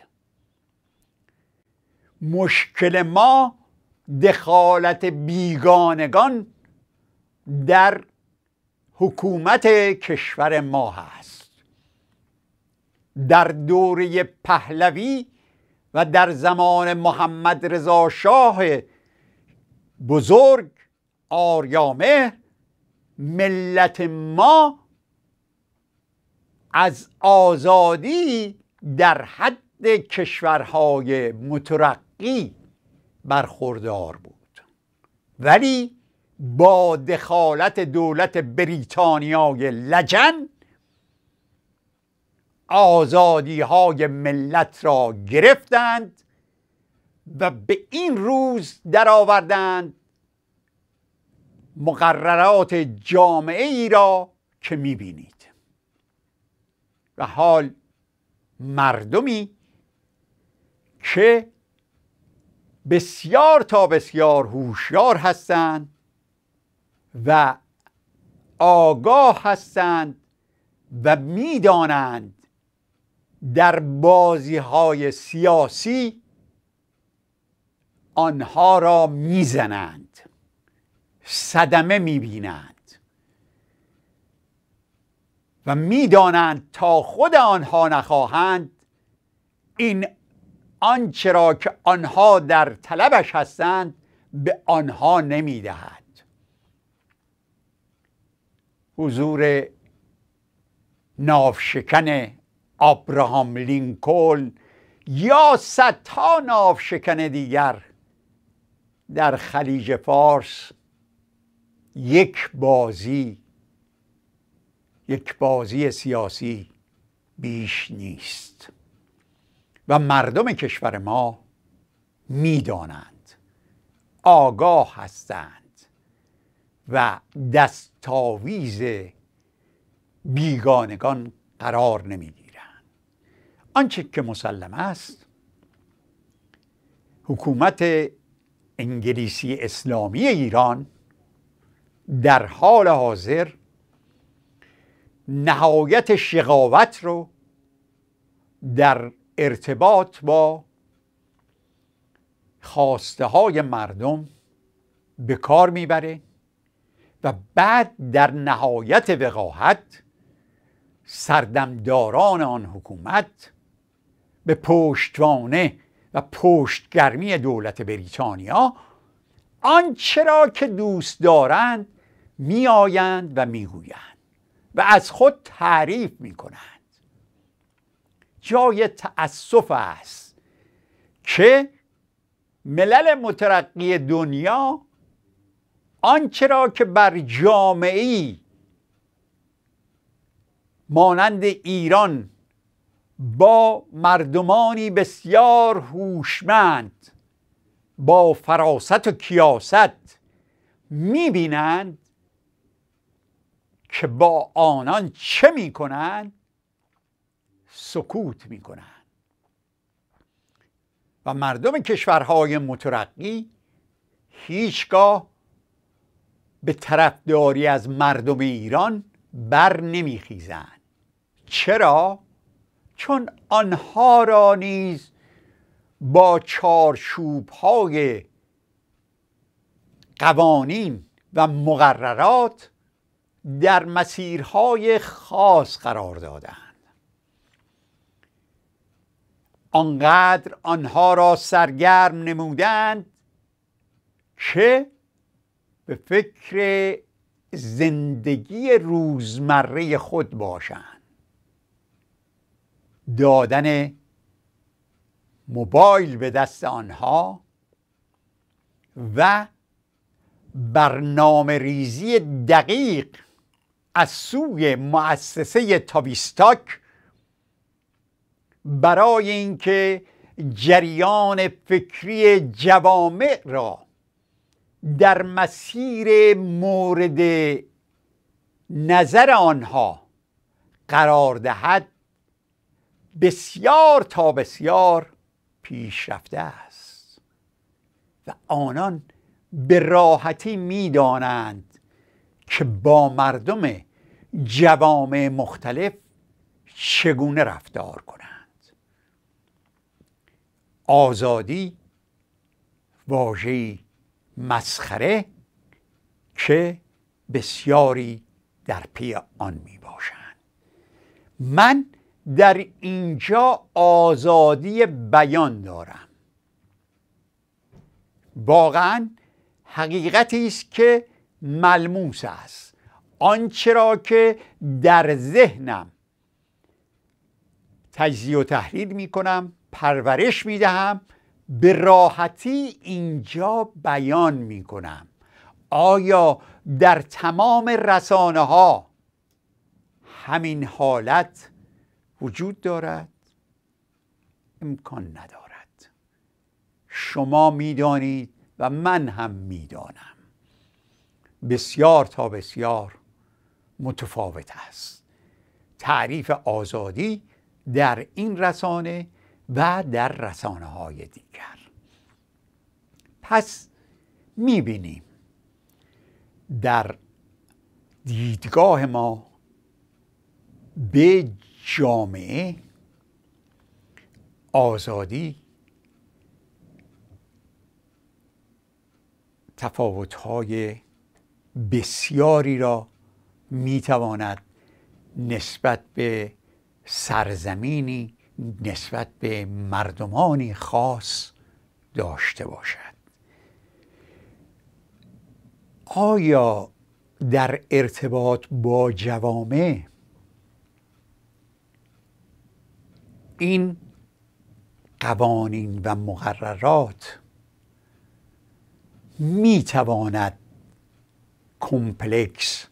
مشکل ما دخالت بیگانگان در حکومت کشور ما هست در دوره پهلوی و در زمان محمد رضا شاه بزرگ آریامه ملت ما از آزادی در حد کشورهای مترقی برخوردار بود ولی با دخالت دولت بریتانیای لجن آزادی های ملت را گرفتند و به این روز درآوردند مقررات جامعه ای را که میبینید و حال مردمی که بسیار تا بسیار هوشیار هستند و آگاه هستند و میدانند در بازی های سیاسی آنها را میزنند صدمه میبینند و میدانند تا خود آنها نخواهند این آنچرا که آنها در طلبش هستند به آنها نمیدهد حضور نافشکن آبراهام لینکلن یا صدها نافشکن دیگر در خلیج فارس یک بازی یک بازی سیاسی بیش نیست و مردم کشور ما میدانند آگاه هستند و دستاویز بیگانگان قرار نمیگیرند آنچه که مسلم است حکومت انگلیسی اسلامی ایران در حال حاضر نهایت شقاوت رو در ارتباط با خواسته های مردم به کار میبره و بعد در نهایت وقاحت سردمداران آن حکومت به پشتوانه و پشتگرمی دولت بریتانیا آنچه را که دوست دارند میآیند و میگویند و از خود تعریف میکنند جای تأسف است که ملل مترقی دنیا آنچه را که بر جامعه مانند ایران با مردمانی بسیار هوشمند با فراست و کیاست میبینند که با آنان چه میکنند سکوت می کنند و مردم کشورهای مترقی هیچگاه به طرفداری از مردم ایران بر نمیخیزند چرا چون آنها را نیز با چارشوبهای های قوانین و مقررات در مسیرهای خاص قرار دادند آنقدر آنها را سرگرم نمودند که به فکر زندگی روزمره خود باشند دادن موبایل به دست آنها و برنامه ریزی دقیق از سوی مؤسسه تاویستاک برای اینکه جریان فکری جوامع را در مسیر مورد نظر آنها قرار دهد بسیار تا بسیار پیشرفته است و آنان به راحتی میدانند که با مردم جوامع مختلف چگونه رفتار کنند آزادی واژه مسخره که بسیاری در پی آن می باشند من در اینجا آزادی بیان دارم واقعا حقیقتی است که ملموس است آنچه را که در ذهنم تجزیه و تحلیل می کنم پرورش میدهم به راحتی اینجا بیان میکنم آیا در تمام رسانه ها همین حالت وجود دارد امکان ندارد شما میدانید و من هم میدانم بسیار تا بسیار متفاوت است تعریف آزادی در این رسانه و در رسانه های دیگر پس میبینیم در دیدگاه ما به جامعه آزادی تفاوت‌های بسیاری را میتواند نسبت به سرزمینی نسبت به مردمانی خاص داشته باشد آیا در ارتباط با جوامع این قوانین و مقررات میتواند کمپلکس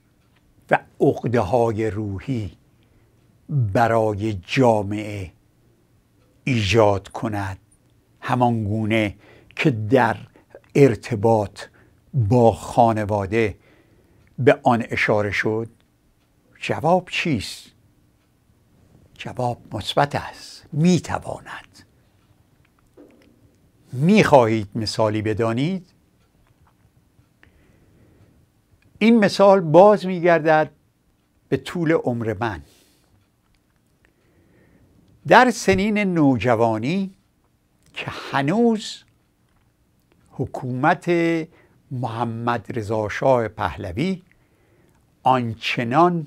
و عقده های روحی برای جامعه ایجاد کند همان گونه که در ارتباط با خانواده به آن اشاره شد جواب چیست جواب مثبت است میتواند خواهید مثالی بدانید این مثال باز میگردد به طول عمر من در سنین نوجوانی که هنوز حکومت محمد رضا شاه پهلوی آنچنان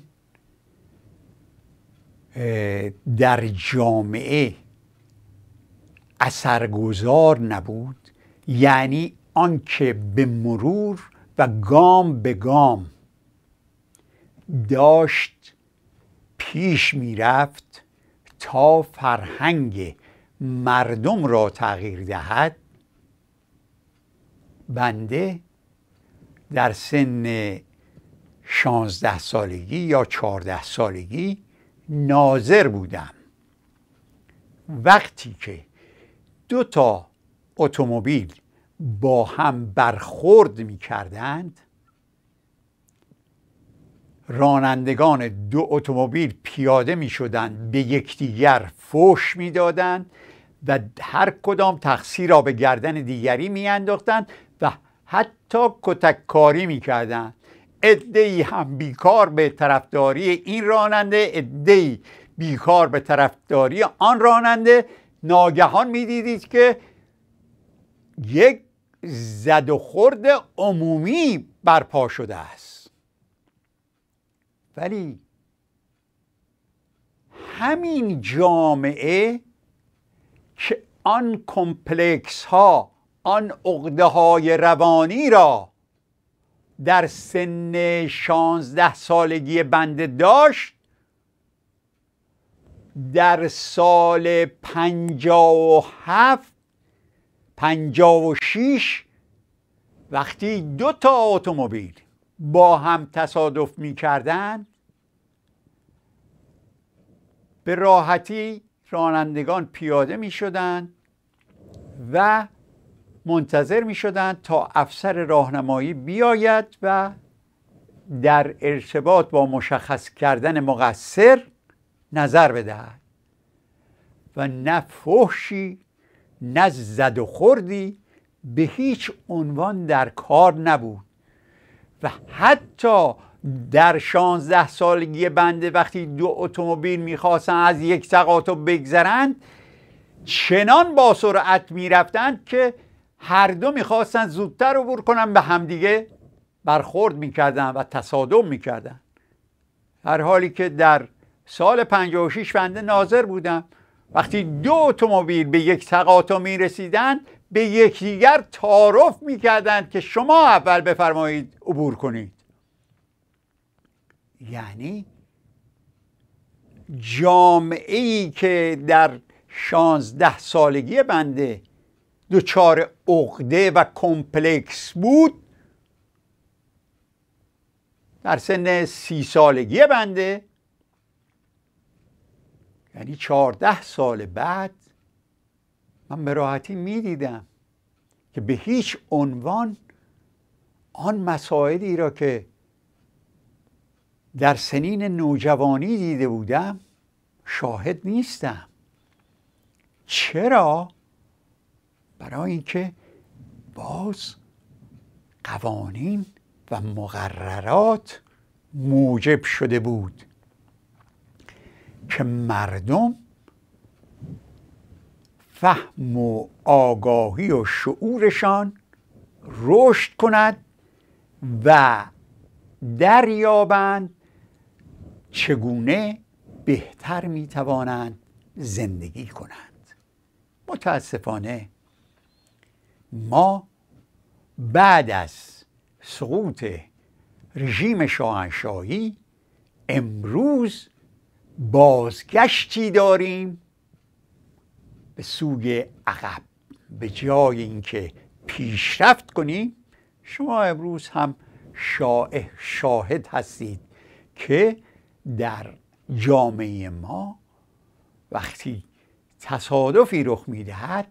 در جامعه اثرگذار نبود یعنی آنکه به مرور و گام به گام داشت پیش میرفت تا فرهنگ مردم را تغییر دهد بنده در سن 16 سالگی یا 14 سالگی ناظر بودم وقتی که دو تا اتومبیل با هم برخورد می کردند رانندگان دو اتومبیل پیاده می شدند به یکدیگر فوش می دادند و هر کدام تقصیر را به گردن دیگری می و حتی کتککاری می کردند ادهی هم بیکار به طرفداری این راننده ادهی بیکار به طرفداری آن راننده ناگهان میدیدید که یک زد و خورد عمومی برپا شده است ولی همین جامعه که آن کمپلکس ها آن عقده های روانی را در سن 16 سالگی بنده داشت در سال و شیش وقتی دو تا اتومبیل با هم تصادف می کردن به راحتی رانندگان پیاده می شدند و منتظر می شدند تا افسر راهنمایی بیاید و در ارتباط با مشخص کردن مقصر نظر بدهد و نه فحشی نه زد و خوردی به هیچ عنوان در کار نبود و حتی در 16 سالگی بنده وقتی دو اتومبیل میخواستن از یک تقاطع بگذرند چنان با سرعت میرفتند که هر دو میخواستن زودتر عبور کنن به همدیگه برخورد میکردن و تصادم میکردن هر حالی که در سال 56 بنده ناظر بودم وقتی دو اتومبیل به یک تقاطع میرسیدند به یکدیگر تعارف میکردند که شما اول بفرمایید عبور کنید یعنی جامعه ای که در شانزده سالگی بنده دچار عقده و کمپلکس بود در سن سی سالگی بنده یعنی چهارده سال بعد من به راحتی میدیدم که به هیچ عنوان آن مسائلی را که در سنین نوجوانی دیده بودم شاهد نیستم چرا برای اینکه باز قوانین و مقررات موجب شده بود که مردم فهم و آگاهی و شعورشان رشد کند و دریابند چگونه بهتر می توانند زندگی کنند متاسفانه ما بعد از سقوط رژیم شاهنشاهی امروز بازگشتی داریم به سوی عقب به جای اینکه پیشرفت کنیم شما امروز هم شاهد هستید که در جامعه ما وقتی تصادفی رخ میدهد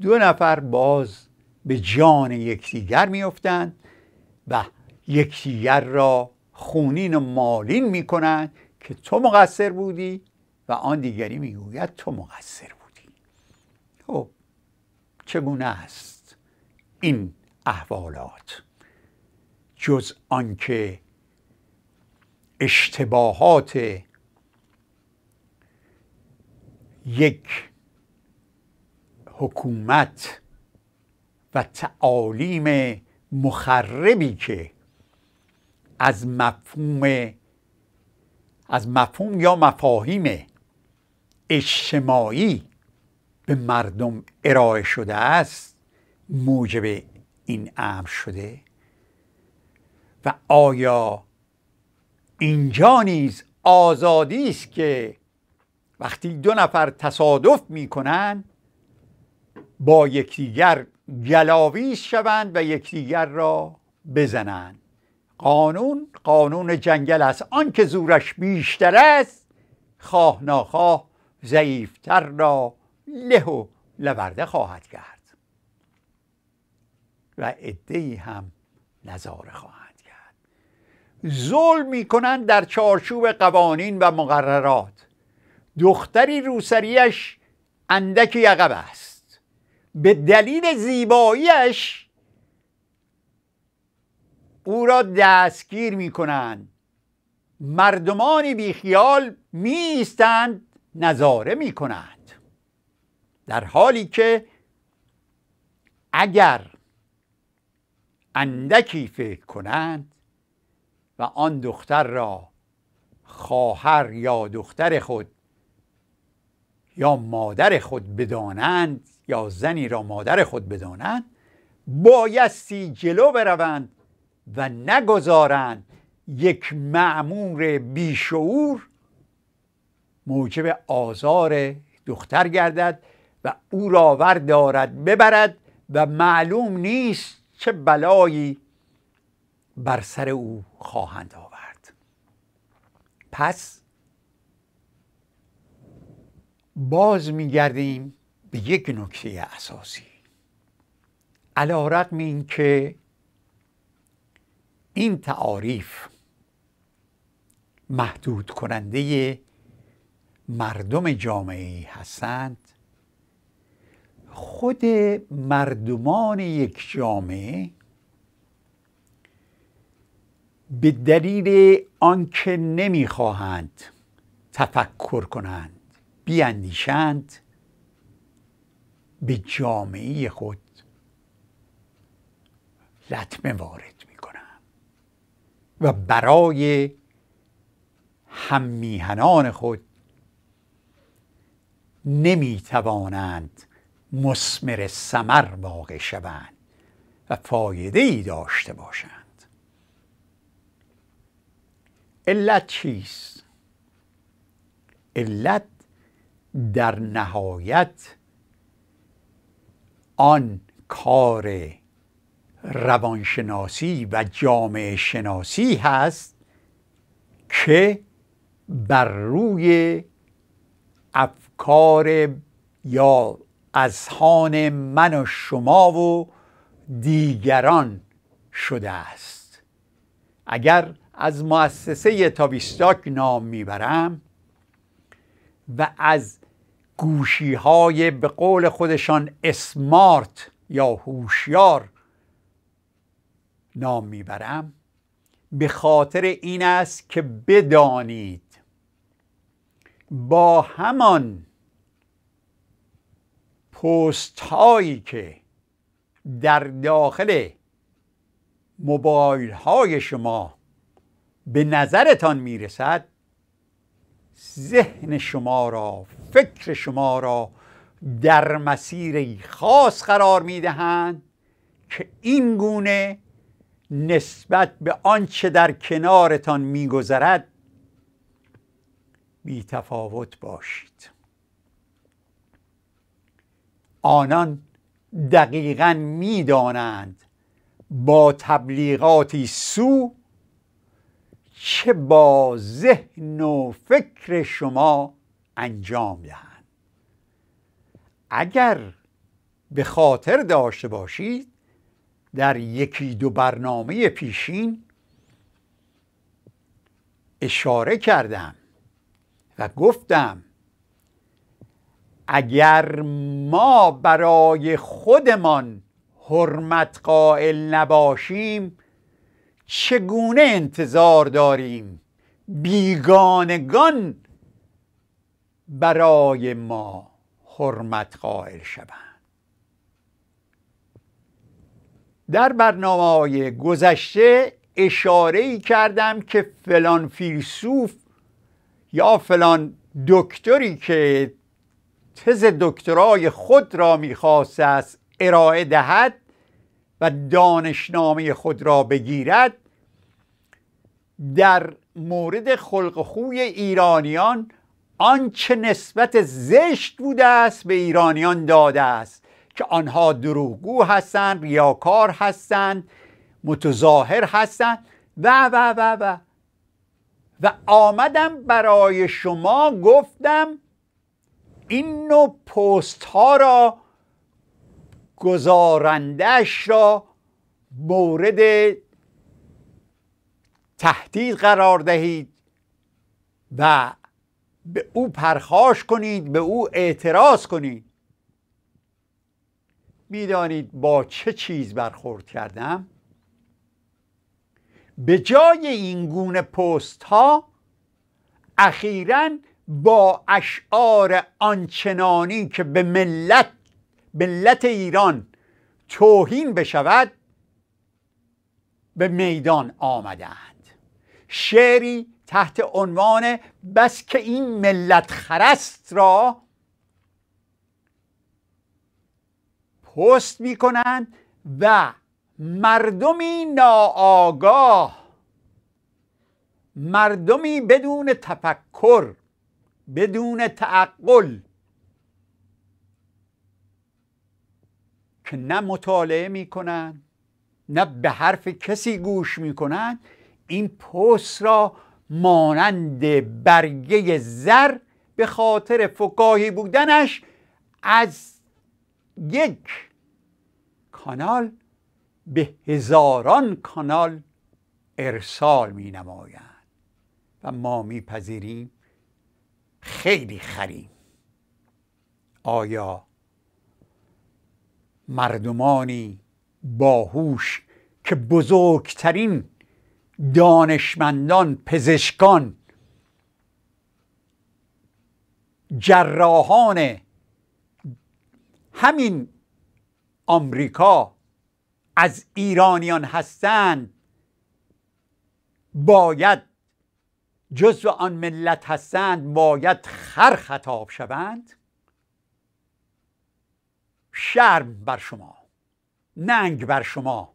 دو نفر باز به جان یکدیگر میافتند و یکدیگر را خونین و مالین میکنند که تو مقصر بودی و آن دیگری میگوید تو مقصر بودی خب چگونه است این احوالات جز آنکه اشتباهات یک حکومت و تعالیم مخربی که از مفهوم از مفهوم یا مفاهیم اجتماعی به مردم ارائه شده است موجب این امر شده و آیا اینجا نیز آزادی است که وقتی دو نفر تصادف کنند با یکدیگر گلاویز شوند و یکدیگر را بزنند قانون قانون جنگل است آنکه زورش بیشتر است خواه ناخواه ضعیفتر را له و لورده خواهد کرد و عدهای هم نظاره خواهند ظلم میکنند در چارچوب قوانین و مقررات دختری روسریش اندک یقب است به دلیل زیباییش او را دستگیر میکنند مردمانی بیخیال میستند نظاره میکنند در حالی که اگر اندکی فکر کنند و آن دختر را خواهر یا دختر خود یا مادر خود بدانند یا زنی را مادر خود بدانند بایستی جلو بروند و نگذارند یک معمور بیشعور موجب آزار دختر گردد و او را دارد ببرد و معلوم نیست چه بلایی بر سر او خواهند آورد پس باز گردیم به یک نکته اساسی علا رقم این که این تعاریف محدود کننده مردم جامعه هستند خود مردمان یک جامعه به دلیل آنکه نمیخواهند تفکر کنند بیاندیشند به جامعه خود لطمه وارد کنند و برای هممیهنان خود نمیتوانند مسمر سمر واقع شوند و فایده ای داشته باشند علت چیست علت در نهایت آن کار روانشناسی و جامعه شناسی هست که بر روی افکار یا اذهان من و شما و دیگران شده است اگر از مؤسسه تاویستاک نام میبرم و از گوشی های به قول خودشان اسمارت یا هوشیار نام میبرم به خاطر این است که بدانید با همان پست هایی که در داخل موبایل های شما به نظرتان میرسد ذهن شما را فکر شما را در مسیری خاص قرار میدهند که این گونه نسبت به آنچه در کنارتان میگذرد بی تفاوت باشید آنان دقیقا میدانند با تبلیغاتی سو چه با ذهن و فکر شما انجام دهند اگر به خاطر داشته باشید در یکی دو برنامه پیشین اشاره کردم و گفتم اگر ما برای خودمان حرمت قائل نباشیم چگونه انتظار داریم بیگانگان برای ما حرمت قائل شوند در برنامه های گذشته اشاره ای کردم که فلان فیلسوف یا فلان دکتری که تز دکترای خود را میخواست است ارائه دهد و دانشنامه خود را بگیرد در مورد خلق خوی ایرانیان آنچه نسبت زشت بوده است به ایرانیان داده است که آنها دروغگو هستند ریاکار هستند متظاهر هستند و و و و و آمدم برای شما گفتم این نوع پست ها را گزارندش را مورد تهدید قرار دهید و به او پرخاش کنید به او اعتراض کنید میدانید با چه چیز برخورد کردم به جای این گونه پست ها اخیرا با اشعار آنچنانی که به ملت ملت ایران توهین بشود به میدان آمدند شعری تحت عنوان بس که این ملت خرست را پست می کنند و مردمی ناآگاه مردمی بدون تفکر بدون تعقل که نه مطالعه میکنند نه به حرف کسی گوش میکنند این پست را مانند برگه زر به خاطر فکاهی بودنش از یک کانال به هزاران کانال ارسال می نمایند و ما پذیریم خیلی خریم آیا مردمانی باهوش که بزرگترین دانشمندان پزشکان جراحان همین آمریکا از ایرانیان هستند باید جزو آن ملت هستند باید خر خطاب شوند شرم بر شما ننگ بر شما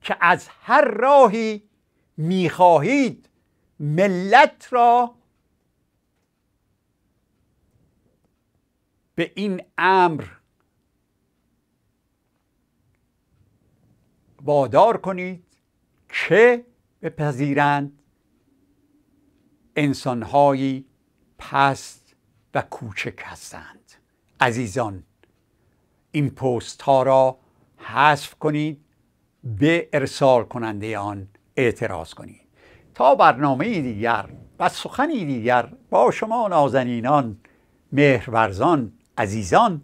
که از هر راهی میخواهید ملت را به این امر وادار کنید که بپذیرند انسانهایی پست کوچک هستند عزیزان این پست ها را حذف کنید به ارسال کننده آن اعتراض کنید تا برنامه دیگر و سخنی دیگر با شما نازنینان مهرورزان عزیزان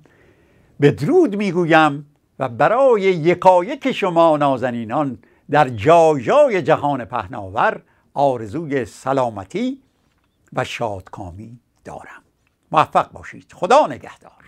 به درود میگویم و برای یکایک شما نازنینان در جای جای جهان پهناور آرزوی سلامتی و شادکامی دارم موفق باشید خدا نگهدار